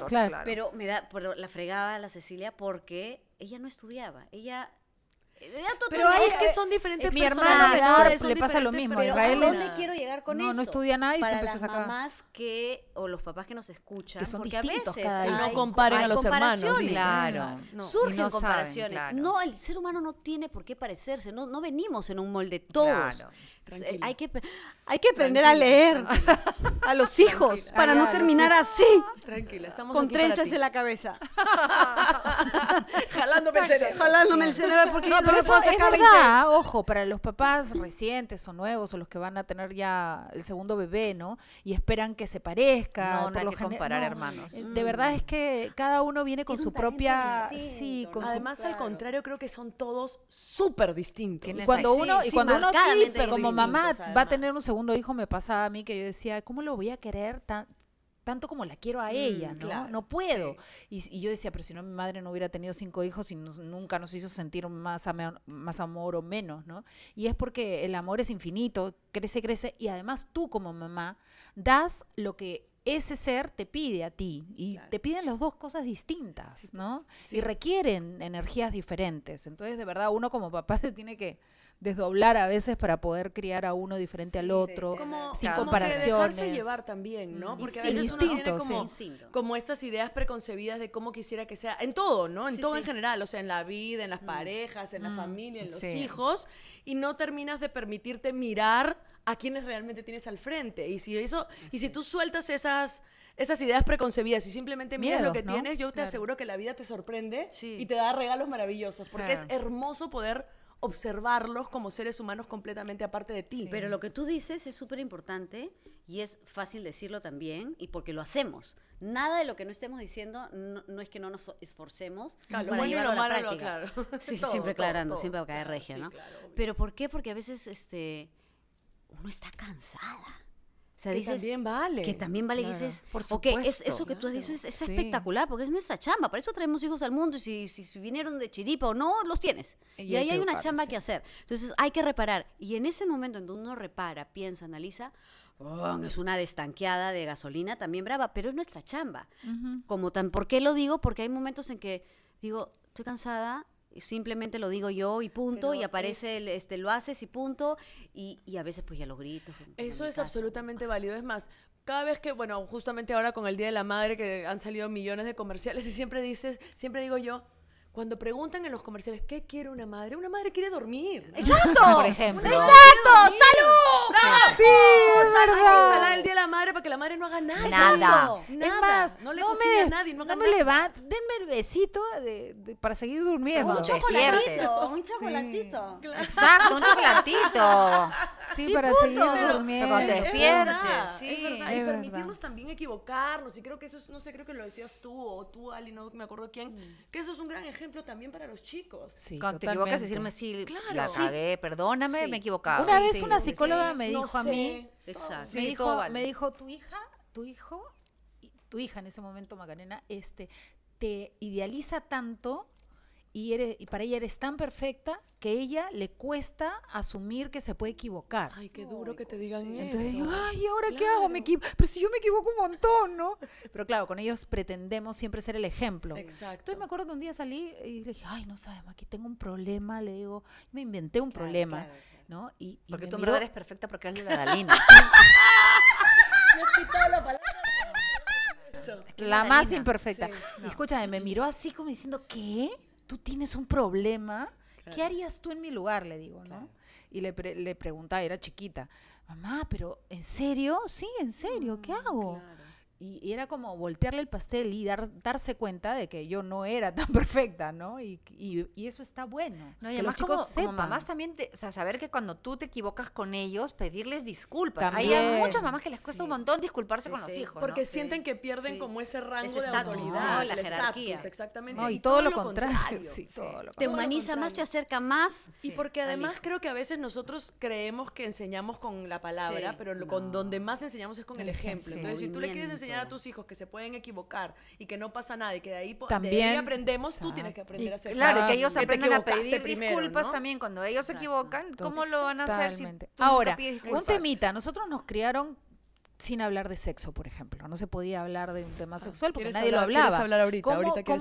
Claro, Pero me da, pero la fregaba la Cecilia porque ella no estudiaba, ella pero ahí es que son diferentes mi hermana le, pasa lo mismo pero Israel ¿a dónde quiero llegar con eso? no estudia nada y se empieza a sacar mamás que o los papás que nos escuchan que son porque a veces no comparen a los hermanos claro surgen comparaciones no el ser humano no tiene por qué parecerse no, no venimos en un molde todos claro. Hay que, hay que aprender a leer a los hijos para no terminar así. Tranquila, estamos Con trenzas en la cabeza. Jalándome el cerebro. Jalándome el cerebro porque no, pero es verdad, ojo, para los papás recientes o nuevos o los que van a tener ya el segundo bebé, ¿no? Y esperan que se parezca. No, no hay que comparar hermanos. Eh, de verdad es que cada uno viene con su propia... Sí, con Además, al contrario, creo que son todos súper distintos. Y cuando uno, y cuando uno como mamá va a tener un segundo hijo, me pasaba a mí que yo decía, ¿cómo lo voy a querer tanto como la quiero a ella, mm, ¿no? no puedo. Y, yo decía, pero si no, mi madre no hubiera tenido cinco hijos y nunca nos hizo sentir más, amor o menos, ¿no? Y es porque el amor es infinito, crece, crece, y además tú como mamá das lo que ese ser te pide a ti, y te piden las dos cosas distintas, ¿no? Y requieren energías diferentes. Entonces, de verdad, uno como papá se tiene que desdoblar a veces para poder criar a uno diferente al otro, sin comparación. comparaciones. Que dejarse llevar también, ¿no? Mm. Porque a veces como, estas ideas preconcebidas de cómo quisiera que sea, en todo, ¿no? En todo en general, o sea, en la vida, en las mm. parejas, en la mm. familia, en los hijos, y no terminas de permitirte mirar a quienes realmente tienes al frente. Y si eso, y si tú sueltas esas esas ideas preconcebidas y simplemente miras lo que tienes, yo te aseguro que la vida te sorprende y te da regalos maravillosos, porque es ah. hermoso poder observarlos como seres humanos completamente aparte de ti. Pero lo que tú dices es súper importante y es fácil decirlo también y porque lo hacemos. Nada de lo que no estemos diciendo no, es que no nos esforcemos claro, para llevarlo a la práctica. claro. Sí, siempre aclarando, siempre va a caer regia, ¿no? Pero ¿por qué? Porque a veces este, uno está cansada que también vale. Que también vale. dices, por es, eso que tú has es, es espectacular porque es nuestra chamba. Por eso traemos hijos al mundo y si, vinieron de chiripa o no, los tienes. Y, ahí hay una chamba que hacer. Entonces hay que reparar. Y en ese momento en donde uno repara, piensa, analiza, oh, es una destanqueada de gasolina también brava, pero es nuestra chamba. Como tan, ¿Por qué lo digo? Porque hay momentos en que digo, estoy cansada, simplemente lo digo yo y punto, y aparece, este, lo haces y punto, y, y a veces pues ya lo grito. Eso es absolutamente válido, es más, cada vez que, bueno, justamente ahora con el Día de la Madre que han salido millones de comerciales y siempre dices, siempre digo yo, cuando preguntan en los comerciales qué quiere una madre, una madre quiere dormir. Exacto. Por ejemplo. Exacto. Salud. ¡Salud! Sí, es verdad. el día de la madre para que la madre no haga nada. Nada. nada. más, no le no me, a nadie, no, haga no me levante, denme el besito de, para seguir durmiendo. Un chocolatito, un chocolatito. Exacto, un chocolatito. Sí, para seguir durmiendo. Cuando te despiertes, es sí. Es verdad. y permitirnos también equivocarnos y creo que eso es, no sé, creo que lo decías tú o tú Ali, no me acuerdo quién, mm. que eso es un gran ejemplo ejemplo también para los chicos. Cuando te equivocas, decirme sí, la cagué, perdóname, me he equivocado. Una vez una psicóloga me dijo a mí, Exacto. Me, dijo, me dijo, tu hija, tu hijo, tu hija en ese momento, Macarena, este, te idealiza tanto y, eres, y para ella eres tan perfecta que a ella le cuesta asumir que se puede equivocar. Ay, qué duro que te digan eso. Entonces ay, ¿y ahora qué hago? Pero si yo me equivoco un montón, ¿no? Pero claro, con ellos pretendemos siempre ser el ejemplo. Exacto. Entonces me acuerdo que un día salí y le dije, ay, no sabemos, aquí tengo un problema, le digo, me inventé un problema, ¿no? Y, porque tú eres perfecta porque eres la Dalina. la palabra. La, más imperfecta. escúchame, me miró así como diciendo, ¿qué? tú tienes un problema, ¿qué harías tú en mi lugar? Le digo, ¿no? Y le, pre le preguntaba, era chiquita, mamá, pero ¿en serio? Sí, en serio, ¿qué mm, hago? y, era como voltearle el pastel y dar, darse cuenta de que yo no era tan perfecta, ¿no? Y, y, eso está bueno. No, y además los chicos como, sepan. también, o sea, saber que cuando tú te equivocas con ellos, pedirles disculpas. Hay muchas mamás que les cuesta un montón disculparse con los hijos. Porque sienten que pierden como ese rango de autoridad, la jerarquía. exactamente. y, todo, lo contrario. te humaniza más, te acerca más. Y porque además creo que a veces nosotros creemos que enseñamos con la palabra, pero con donde más enseñamos es con el ejemplo. Entonces, si tú le quieres enseñar a tus hijos que se pueden equivocar y que no pasa nada y que de ahí, también, aprendemos, tú tienes que aprender a hacer Claro, que ellos aprendan a pedir disculpas también cuando ellos se equivocan. ¿Cómo lo van a hacer si Ahora, un temita. Nosotros nos criaron sin hablar de sexo, por ejemplo. No se podía hablar de un tema ah, sexual porque nadie lo hablaba. hablar ahorita? ¿Cómo,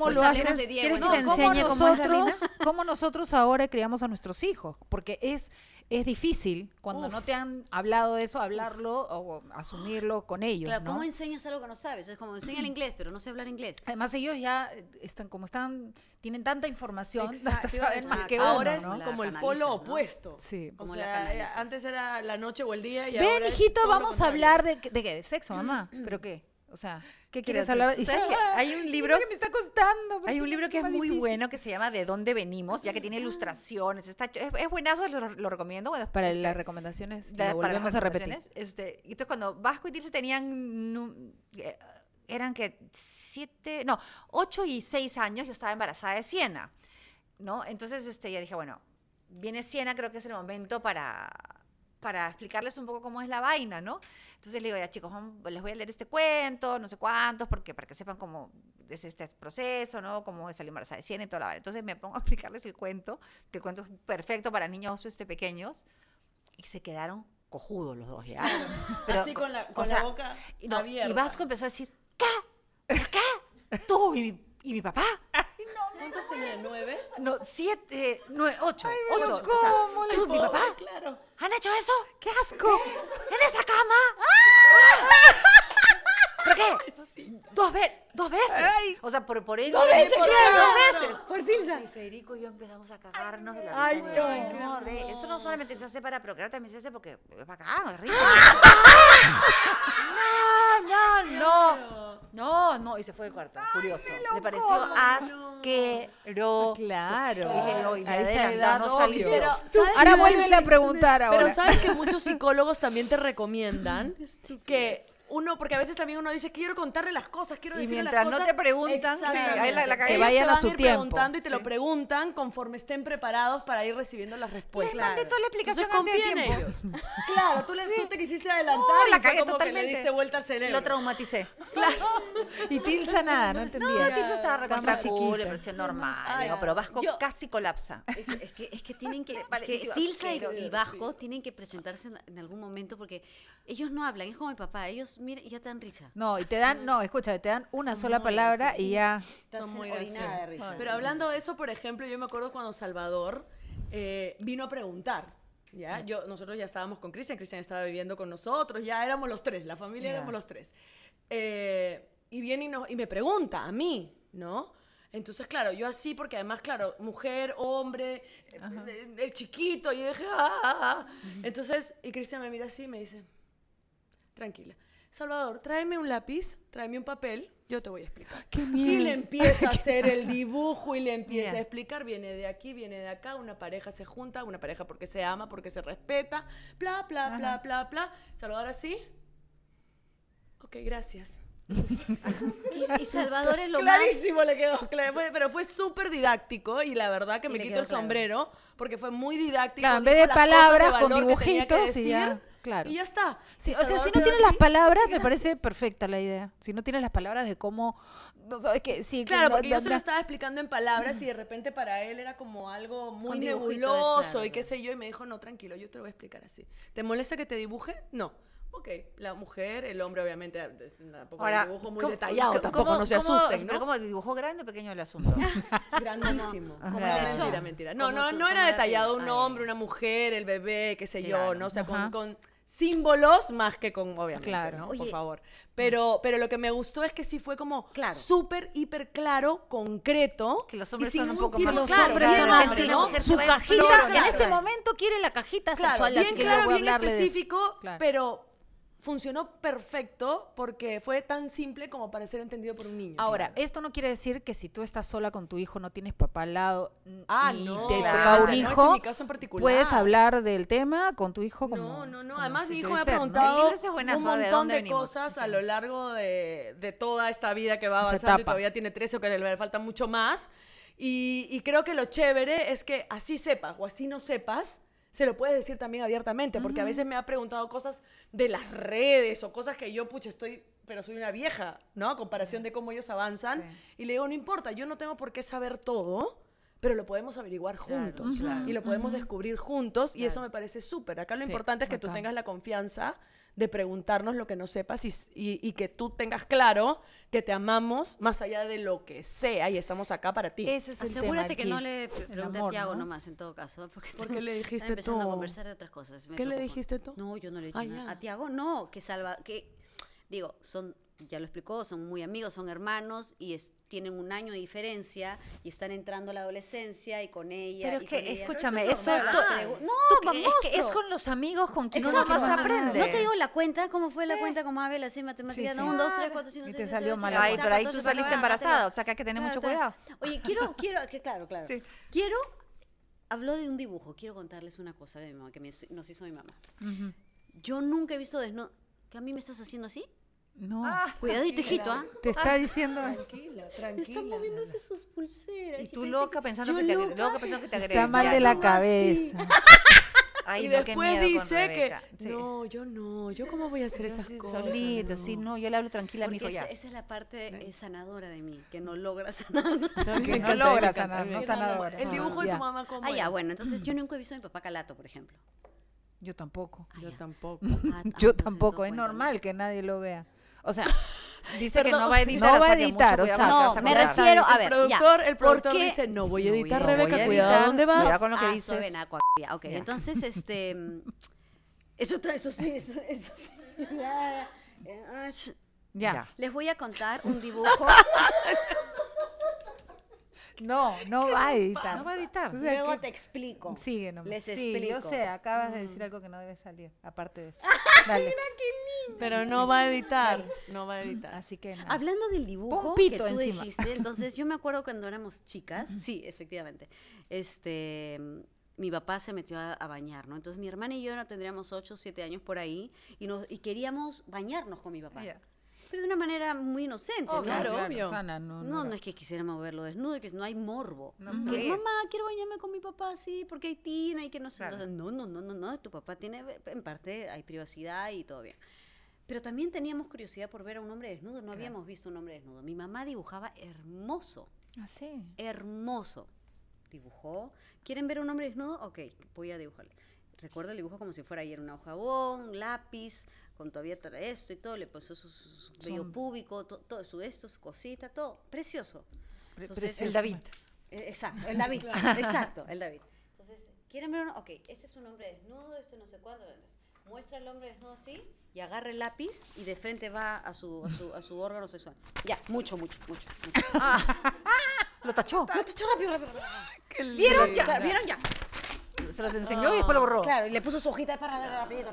ahorita lo haces? ¿Quieres que enseñe nosotros, cómo nosotros ahora criamos a nuestros hijos? Porque es es difícil cuando no te han hablado de eso, hablarlo o asumirlo con ellos. Claro, ¿cómo enseñas algo que no sabes? Es como enseña el inglés, pero no sé hablar inglés. Además, ellos ya están, como están, tienen tanta información, hasta saben más que Ahora uno, ¿no? como el polo opuesto. Sí. Eh, antes era la noche o el día y Ven, hijito, vamos a hablar de, de, qué, de sexo, mamá. ¿Pero qué? O sea, ¿qué quieres hablar? hay un libro que me está costando. Hay un libro que es muy bueno que se llama De dónde venimos, ya que tiene ilustraciones. Está, es, buenazo, lo, recomiendo. Bueno, para, las recomendaciones, volvemos a repetir. Este, entonces, cuando Vasco y Tirce tenían eh, eran que siete, no, ocho y seis años yo estaba embarazada de Siena, ¿no? Entonces, este, ya dije, bueno, viene Siena, creo que es el momento para para explicarles un poco cómo es la vaina, ¿no? Entonces le digo, ya chicos, les voy a leer este cuento, no sé cuántos, porque para que sepan cómo es este proceso, ¿no? Cómo es salir embarazada de 100 y toda la vaina. Entonces me pongo a explicarles el cuento, que el cuento es perfecto para niños este, pequeños, y se quedaron cojudos los dos, ¿ya? Pero, Así con la, con la boca no, Y Vasco empezó a decir, ¿qué? ¿Qué? ¿Tú y y mi papá? ¿Cuántos tenía? ¿Nueve? No, siete, nueve, ocho. Ay, ocho. ¿Cómo? ¿Tú, mi papá? Claro. ¿Han hecho eso? ¡Qué asco! ¡En esa cama! ¡Ah! ¿por qué? Sí. Dos, ve dos veces. O sea, por, por él. Dos veces, por claro. Dos veces. Por Tilsa. Y Federico y yo empezamos a cagarnos la Ay, no, Eso no solamente se hace para procrear, también se hace porque es bacán, es rico. ¡Ah! No no, no. No, no, y se fue del cuarto, curioso. Le pareció asqueroso. Claro. Dije, y a esa edad no Ahora vuelves a preguntar ahora. Pero sabes que muchos psicólogos también te recomiendan que uno, porque a veces también uno dice, quiero contarle las cosas, quiero decirle las cosas. Y mientras no te preguntan, sí, ahí la, la vayan a preguntando y te lo preguntan conforme estén preparados para ir recibiendo las respuestas. claro. toda la explicación antes de tiempo. claro, tú, le, sí. tú, te quisiste adelantar la como le diste vuelta al cerebro. Lo traumaticé. Claro. y Tilsa nada, no entendía. No, Tilsa estaba recontra pero le pareció normal. pero Vasco casi colapsa. Es que, es que, tienen que, que Tilsa y Vasco tienen que presentarse en algún momento porque ellos no hablan, es como mi papá, ellos mira, y ya te dan risa. No, y te dan, no, escúchame, te dan una sola palabra y ya. Son muy de risa. Pero hablando de eso, por ejemplo, yo me acuerdo cuando Salvador eh, vino a preguntar. ¿ya? Yo, nosotros ya estábamos con Cristian, Cristian estaba viviendo con nosotros, ya éramos los tres, la familia éramos los tres. Eh, y viene y, me pregunta a mí, ¿no? Entonces, claro, yo así, porque además, claro, mujer, hombre, eh, el, chiquito, y dije, ¡ah! ah, ah, ah". Entonces, y Cristian me mira así y me dice, tranquila. Salvador, tráeme un lápiz, tráeme un papel, yo te voy a explicar. y le empieza a hacer el dibujo y le empieza a explicar, viene de aquí, viene de acá, una pareja se junta, una pareja porque se ama, porque se respeta, bla, bla, bla, bla, bla. Salvador así. Ok, gracias. y, Salvador es lo Clarísimo le quedó, pero fue súper didáctico y la verdad que me quito el sombrero porque fue muy didáctico. Cambié de palabras con dibujitos y y ya está. o sea, si no tienes las palabras, me parece perfecta la idea. Si no tienes las palabras de cómo. que. claro, porque yo se lo estaba explicando en palabras y de repente para él era como algo muy nebuloso y qué sé yo. Y me dijo, no, tranquilo, yo te lo voy a explicar así. ¿Te molesta que te dibuje? No ok, la mujer, el hombre obviamente ah, tampoco dibujo muy detallado, tampoco no se asusten, ¿no? Pero como dibujo grande o pequeño el asunto. Grandísimo. mentira, mentira. No, no, no era detallado un hombre, una mujer, el bebé, qué sé yo, ¿no? O sea, con símbolos más que con, obviamente, claro. por favor. Pero, mm. pero lo que me gustó es que sí fue como súper, hiper claro, concreto. Que los hombres son un poco más... Los hombres son ¿no? Su cajita, en este momento quiere la cajita sexual. bien claro, bien específico, pero funcionó perfecto porque fue tan simple como para ser entendido por un niño. Ahora, esto no quiere decir que si tú estás sola con tu hijo, no tienes papá al lado y ah, te toca un este hijo, puedes hablar del tema con tu hijo como... No, no, no. Además, mi hijo me ha preguntado un montón de, cosas a lo largo de, de, toda esta vida que va avanzando y todavía tiene 13 o que le falta mucho más. Y, y creo que lo chévere es que así sepas o así no sepas, se lo puedes decir también abiertamente, porque a veces me ha preguntado cosas de las redes o cosas que yo, pucha, estoy, pero soy una vieja, ¿no? A comparación de cómo ellos avanzan. Y le digo, no importa, yo no tengo por qué saber todo, pero lo podemos averiguar juntos y lo podemos descubrir juntos y eso me parece súper. Acá lo importante es que tú tengas la confianza de preguntarnos lo que no sepas y, y, que tú tengas claro que te amamos más allá de lo que sea y estamos acá para ti. Ese es Asegúrate que no le preguntes a Tiago nomás en todo caso. Porque, porque le dijiste empezando a conversar de otras cosas. ¿Qué le dijiste tú? No, yo no le dije ah, nada. A Tiago no, que salva, que digo, son ya lo explicó, son muy amigos, son hermanos y tienen un año de diferencia y están entrando a la adolescencia y con ella. Pero es que, escúchame, eso, no, es, con los amigos con quien uno más aprende. No te digo la cuenta, cómo fue la cuenta como Abel, así matemática, sí, no, 1, 2, 3, 4, 5, 6, Y te salió mal. Ay, pero ahí tú saliste embarazada, o sea que hay que tener mucho cuidado. Oye, quiero, quiero, que claro, claro. Quiero, habló de un dibujo, quiero contarles una cosa de mi mamá que nos hizo mi mamá. Yo nunca he visto desnudo, que a mí me estás haciendo así no, ah, cuidadito, hijito, ¿ah? Te está ah, diciendo. ¿eh? Tranquila, tranquila. Están moviéndose sus pulseras. Y tú loca pensando, que, Te, loca que te Está mal de la cabeza. y después dice que no, yo no, yo cómo voy a hacer esas cosas. sí, no, yo le hablo tranquila a mi hijo esa, ya. Esa es la parte eh, sanadora de mí, que no logra sanar. que no logra sanar, no sanadora. El dibujo de tu mamá como. Ah, ya, bueno, entonces yo nunca he visto a mi papá calato, por ejemplo. Yo tampoco. Ah, yo tampoco. yo tampoco, es normal que nadie lo vea. O sea, dice que no va a editar. No va a editar, o sea, no, me refiero, a ver, el productor, el dice, no voy a editar, Rebeca, cuidado, ¿dónde vas? Cuidado con lo que dice ah, dices. entonces, este, eso, eso sí, eso, eso sí. Ya, ya. Les voy a contar un dibujo. No, no va a editar. No va a editar. Luego te explico. Sigue Les explico. yo sé, acabas de mm. decir algo que no debe salir, aparte de eso. Dale. qué lindo. Pero no va a editar, no va a editar. Así que Hablando del dibujo que tú dijiste, entonces yo me acuerdo cuando éramos chicas, sí, efectivamente, este mi papá se metió a, bañar, ¿no? Entonces mi hermana y yo no tendríamos 8, 7 años por ahí y, nos, queríamos bañarnos con mi papá pero de una manera muy inocente, ¿no? Claro, no, no, es que quisiéramos verlo desnudo, que no hay morbo. mamá, quiero bañarme con mi papá así, porque hay tina y que no sé. No, no, no, no, no, tu papá tiene, en parte hay privacidad y todo bien. Pero también teníamos curiosidad por ver a un hombre desnudo, no habíamos visto un hombre desnudo. Mi mamá dibujaba hermoso. Ah, sí. Hermoso. Dibujó. ¿Quieren ver a un hombre desnudo? Ok, voy a dibujarle recuerdo el dibujo como si fuera ayer una hoja un lápiz, con todavía esto y todo, le puso su, su, púbico, todo esto, su cosita, todo, precioso. Entonces, el David. Eh, exacto, el David, exacto, el David. Entonces, ¿quieren ver uno? Ok, ese es un hombre desnudo, este no sé cuándo. Muestra al hombre desnudo así y agarra el lápiz y de frente va a su, a su, a su órgano sexual. Ya, mucho, mucho, mucho. Lo tachó. Lo tachó rápido, rápido. rápido. Ah, ¿Vieron? Ya, ¿Vieron? Ya se los enseñó y después lo borró. Claro, y le puso su hojita para darle rápido.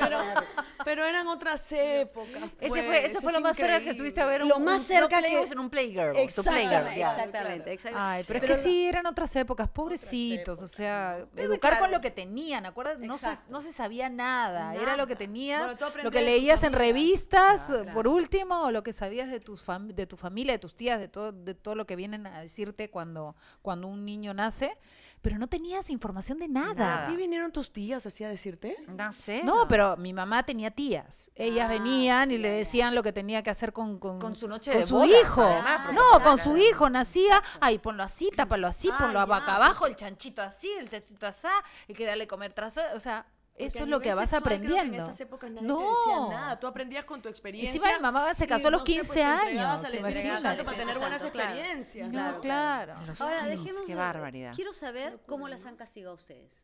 Pero, ah. pero, eran otras épocas. Ese fue, eso, pues, fue lo más cerca que estuviste a ver lo más cerca que en un playgirl. Exactamente, exactamente, Ay, pero es que sí, eran otras épocas, pobrecitos. O sea, educar con lo que tenían, ¿acuerdas? No se, no se, sabía nada. Era lo que tenías, lo que leías en revistas, por último, lo que sabías de, tus de tu familia, de tus tías, de todo, de todo lo que vienen a decirte cuando, cuando un niño nace pero no tenías información de nada. ¿A ti vinieron tus tías así a decirte? No sé. No, pero mi mamá tenía tías. Ellas ah, venían y le decían lo que tenía que hacer con, su noche de su hijo. no, con su hijo nacía, ay, ponlo así, tápalo así, ponlo acá abajo, el chanchito así, el testito así, y que darle comer tras, o sea, eso es lo que vas aprendiendo. en esas épocas nadie no. nada. Tú aprendías con tu experiencia. Encima mi mamá se casó a los 15 no pues, años. para tener buenas experiencias. Claro, claro. Ahora, dejemos. Qué barbaridad. Quiero saber cómo las han castigado ustedes.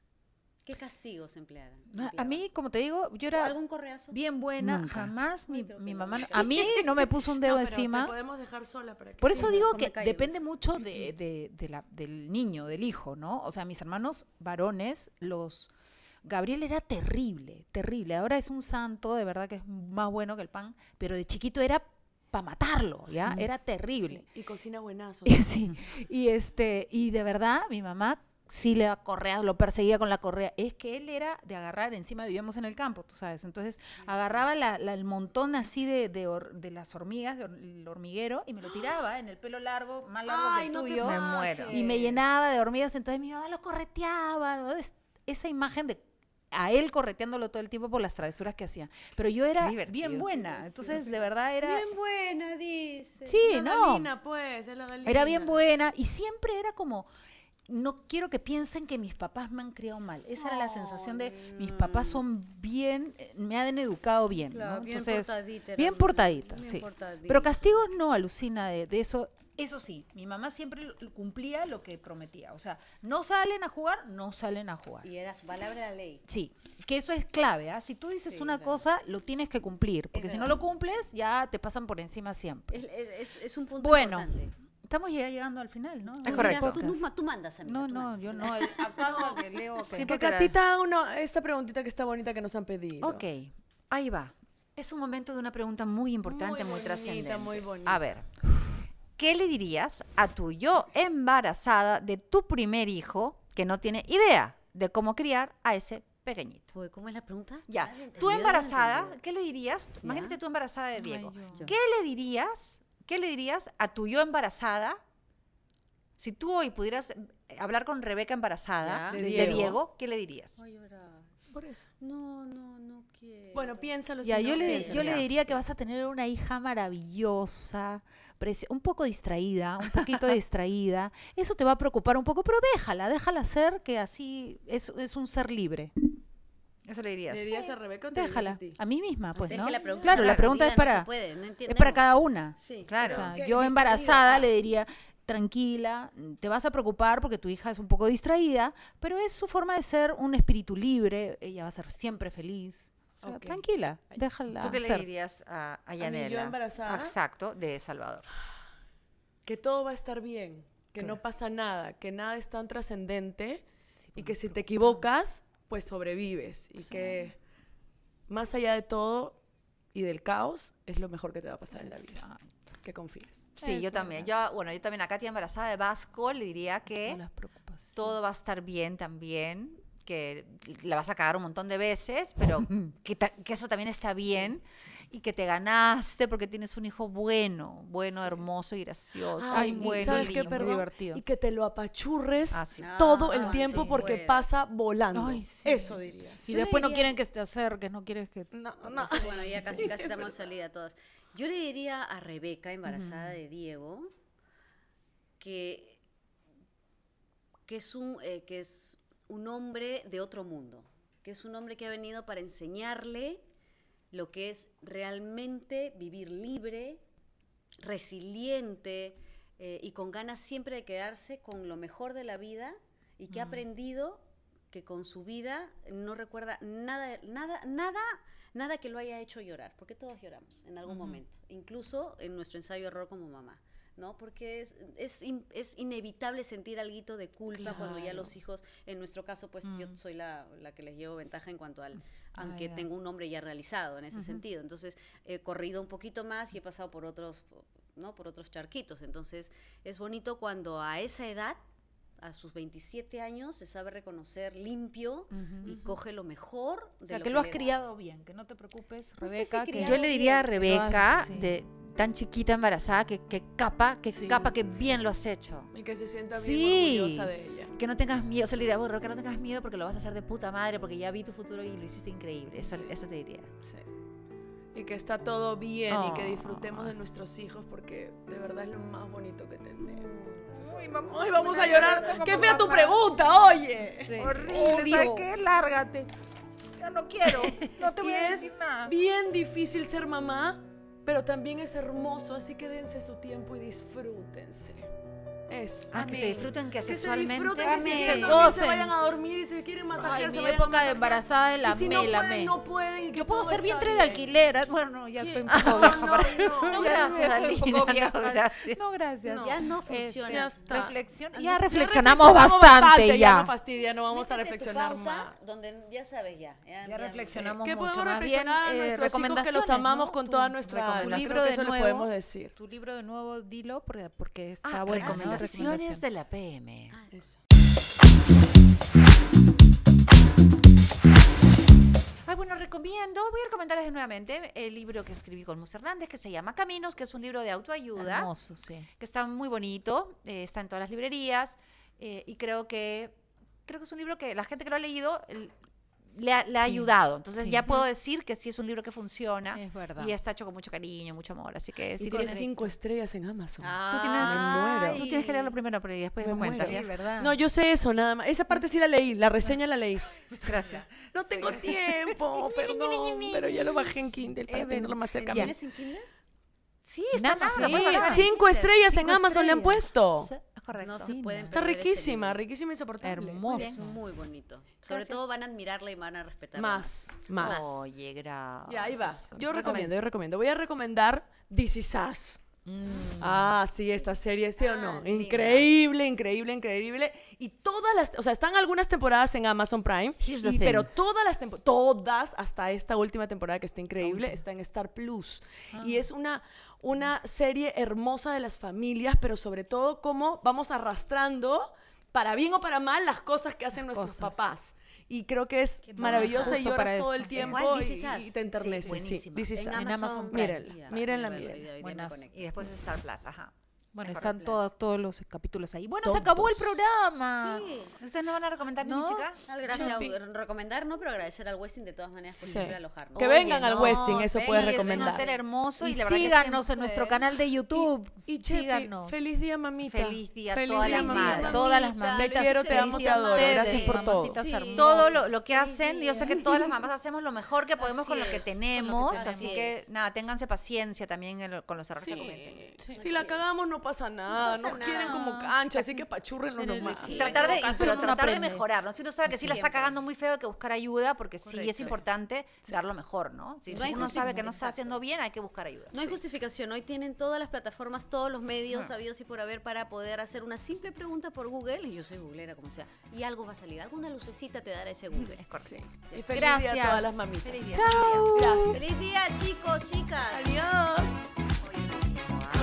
¿Qué castigos emplearon? Ah, a mí, como te digo, yo era bien buena, jamás mi, mi mamá, a mí no me puso un dedo encima. Te podemos dejar sola para que Por eso digo que depende mucho de, de, del niño, del hijo, ¿no? O sea, mis hermanos varones, los Gabriel era terrible, terrible. Ahora es un santo, de verdad que es más bueno que el pan, pero de chiquito era para matarlo, ¿ya? Mm. Era terrible. y cocina buenazo. Sí, y, este, y de verdad mi mamá sí le da correas, lo perseguía con la correa. Es que él era de agarrar, encima vivíamos en el campo, tú sabes. Entonces mm. agarraba el montón así de, las hormigas, del hormiguero, y me lo tiraba en el pelo largo, más largo que el Y me llenaba de hormigas, entonces mi mamá lo correteaba. esa imagen de a él correteándolo todo el tiempo por las travesuras que hacía. Pero yo era bien buena, entonces de verdad era... Bien buena, dice. Sí, no. Pues, era bien buena y siempre era como... No quiero que piensen que mis papás me han criado mal. Esa era la sensación de mis papás son bien, me han educado bien. Entonces, bien portadita, sí. Pero castigos no, alucina de eso. Eso sí, mi mamá siempre cumplía lo que prometía. O sea, no salen a jugar, no salen a jugar. Y era su palabra la ley. Sí, que eso es clave. ¿ah? Si tú dices una cosa, lo tienes que cumplir. Porque si no lo cumples, ya te pasan por encima siempre. Es, es, es un punto bueno, Estamos ya llegando al final, ¿no? Es correcto. Tú, mandas, mí. No, no, yo no. Eh. Acabo que leo. Sí, que Catita esta preguntita que está bonita que nos han pedido. Ok, ahí va. Es un momento de una pregunta muy importante, muy, muy trascendente. Muy bonita. A ver. ¿qué le dirías a tu yo embarazada de tu primer hijo que no tiene idea de cómo criar a ese pequeñito? ¿Cómo es la pregunta? Ya, tú embarazada, ¿qué le dirías? Imagínate tú embarazada de Diego. ¿Qué le dirías? ¿Qué le dirías a tu yo embarazada? Si tú hoy pudieras eh, hablar con Rebeca embarazada de Diego. ¿qué le dirías? por eso. No, no, no quiero. Bueno, piénsalo. Ya, yo, le, yo le diría que vas a tener una hija maravillosa, un poco distraída, un poquito distraída. Eso te va a preocupar un poco, pero déjala, déjala ser, que así es, es un ser libre. Eso le dirías. ¿Le a Rebeca Déjala, a, mí misma, pues, claro, la pregunta es para, para cada una. Sí, claro. yo embarazada le diría, tranquila, te vas a preocupar porque tu hija es un poco distraída, pero es su forma de ser un espíritu libre, ella va a ser siempre feliz. Tranquila, déjala. ¿Tú qué le dirías a, Yanela? yo embarazada. Exacto, de Salvador. Que todo va a estar bien, que no pasa nada, que nada es tan trascendente y que si te equivocas, pues sobrevives y que más allá de todo y del caos es lo mejor que te va a pasar en la vida que confíes. Sí, yo también. Yo, bueno, yo también a Katia embarazada de Vasco le diría que todo va a estar bien también, que la vas a cagar un montón de veces, pero que, eso también está bien y que te ganaste porque tienes un hijo bueno, bueno, hermoso y gracioso. Ay, bueno, divertido. Y que te lo apachurres ah, todo el tiempo porque pasa volando. Eso diría. Y después no quieren que te acerques, no quieres que... No, no. Bueno, ya casi, casi estamos salida todas. Yo le diría a Rebeca, embarazada de Diego, que, es un, eh, que es un hombre de otro mundo, que es un hombre que ha venido para enseñarle lo que es realmente vivir libre, resiliente eh, y con ganas siempre de quedarse con lo mejor de la vida y que ha aprendido que con su vida no recuerda nada, nada, nada, nada que lo haya hecho llorar, porque todos lloramos en algún momento, incluso en nuestro ensayo error como mamá. ¿no? Porque es, es, inevitable sentir algo de culpa cuando ya los hijos, en nuestro caso, pues yo mm. soy la, la, que les llevo ventaja en cuanto al, mm. aunque ah, tengo un nombre ya realizado en ese sentido. Entonces, he corrido un poquito más y he pasado por otros, ¿no? Por otros charquitos. Entonces, es bonito cuando a esa edad a sus 27 años se sabe reconocer limpio y coge lo mejor. o sea, que, lo has criado bien, que no te preocupes, Rebeca. que yo le diría a Rebeca, de tan chiquita embarazada, que, capa, que capa, que bien lo has hecho. Y que se sienta bien orgullosa de ella. Que no tengas miedo, o le diría, que no tengas miedo porque lo vas a hacer de puta madre, porque ya vi tu futuro y lo hiciste increíble. Eso, te diría. y que está todo bien y que oh. disfrutemos de nuestros hijos porque de verdad es lo más bonito que tenemos. Uy, vamos, Ay, vamos a llorar. Qué fea tu pregunta, oye. Horrible. ¿Sabes qué? Lárgate. Ya no quiero. No te voy a decir es Bien difícil ser mamá, pero también es hermoso, así que dense su tiempo y disfrútense. Eso. Ah, que se disfruten, que, que Se disfruten, que se, vayan a dormir y se quieren masajear, Ay, se mi época de embarazada de la Mela no pueden, Yo puedo ser vientre de alquiler. Bueno, no, ya estoy un poco vieja. No, no, gracias, Alina. No, gracias. No, gracias. Ya no este, funciona. ya, está. Ah, ya, reflexionamos, bastante, ya. no fastidia, no vamos a reflexionar más. Donde ya sabes ya. Ya, reflexionamos mucho. podemos reflexionar eh, nuestros que los amamos con toda nuestra alma? tu nuevo eso le podemos decir. Tu libro de nuevo, dilo, porque ah, está bueno recomendaciones de la PM. Ah, Ay, bueno, recomiendo, voy a recomendarles nuevamente el libro que escribí con Mus Hernández, que se llama Caminos, que es un libro de autoayuda. Hermoso, sí. Que está muy bonito, eh, está en todas las librerías, eh, y creo que, creo que es un libro que la gente que lo ha leído le ha, ayudado. Entonces ya puedo decir que sí es un libro que funciona. Es verdad. Y está hecho con mucho cariño, mucho amor. Así que sí. tiene cinco estrellas en Amazon. tú tienes, me muero. Tú tienes que leerlo primero, pero después me, me No, yo sé eso, nada más. Esa parte sí la leí, la reseña la leí. Gracias. No tengo tiempo, perdón, pero ya lo bajé en Kindle para eh, verlo tenerlo más cerca. ¿Tienes en Kindle? Sí, está nada, sí. Cinco estrellas en Amazon le han puesto. Correcto. Está riquísima, riquísima y soportable. Hermoso. Es muy bonito. Sobre todo van a admirarla y van a respetarla. Más, más. Oye, gracias. Ya, ahí va. Yo recomiendo, yo recomiendo. Voy a recomendar This Is mm. Ah, sí, esta serie, sí o ah, no. Increíble, increíble, increíble. Y todas las, o sea, están algunas temporadas en Amazon Prime, pero todas las temporadas, todas, hasta esta última temporada que está increíble, está en Star Plus. Ah. Y es una, una serie hermosa de las familias, pero sobre todo cómo vamos arrastrando, para bien o para mal, las cosas que hacen nuestros papás. Y creo que es maravilloso y lloras todo el tiempo ah, y, te enterneces. Sí, sí. En Amazon, Mírenla, mírenla, mírenla. Y después Star Plus, ajá. Bueno, están todos, todos los capítulos ahí. Bueno, se acabó el programa. ¿Ustedes no van a recomendar no? ni chica? Gracias. recomendar no, pero agradecer al Westing de todas maneras por siempre Que vengan al Westin, Westing, eso puedes recomendar. Es hermoso y, síganos en nuestro canal de YouTube. Y, síganos. feliz día, mamita. Feliz día, a todas, las todas las mamitas. Te quiero, te amo, te adoro. Gracias por todo. Todo lo, que hacen, yo sé que todas las mamás hacemos lo mejor que podemos con lo que tenemos. Así que, nada, ténganse paciencia también con los errores que cometen. Si la cagamos, no pasa nada, no, nos quieren como cancha, así que pachurrenlo nomás. tratar de, pero tratar de mejorar, ¿no? Si uno sabe que sí la está cagando muy feo, hay que buscar ayuda porque sí es importante darlo mejor, ¿no? Si, uno sabe que no está haciendo bien, hay que buscar ayuda. No hay justificación, hoy tienen todas las plataformas, todos los medios sabidos y por haber para poder hacer una simple pregunta por Google, y yo soy googleera como sea, y algo va a salir, alguna lucecita te dará ese Google. Es correcto. Gracias. día a todas las mamitas. Feliz día. Chao. Feliz día, chicos, chicas. Adiós.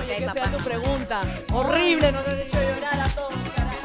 Oye, que sea tu pregunta. Horrible, nos has hecho llorar a todos, carajo.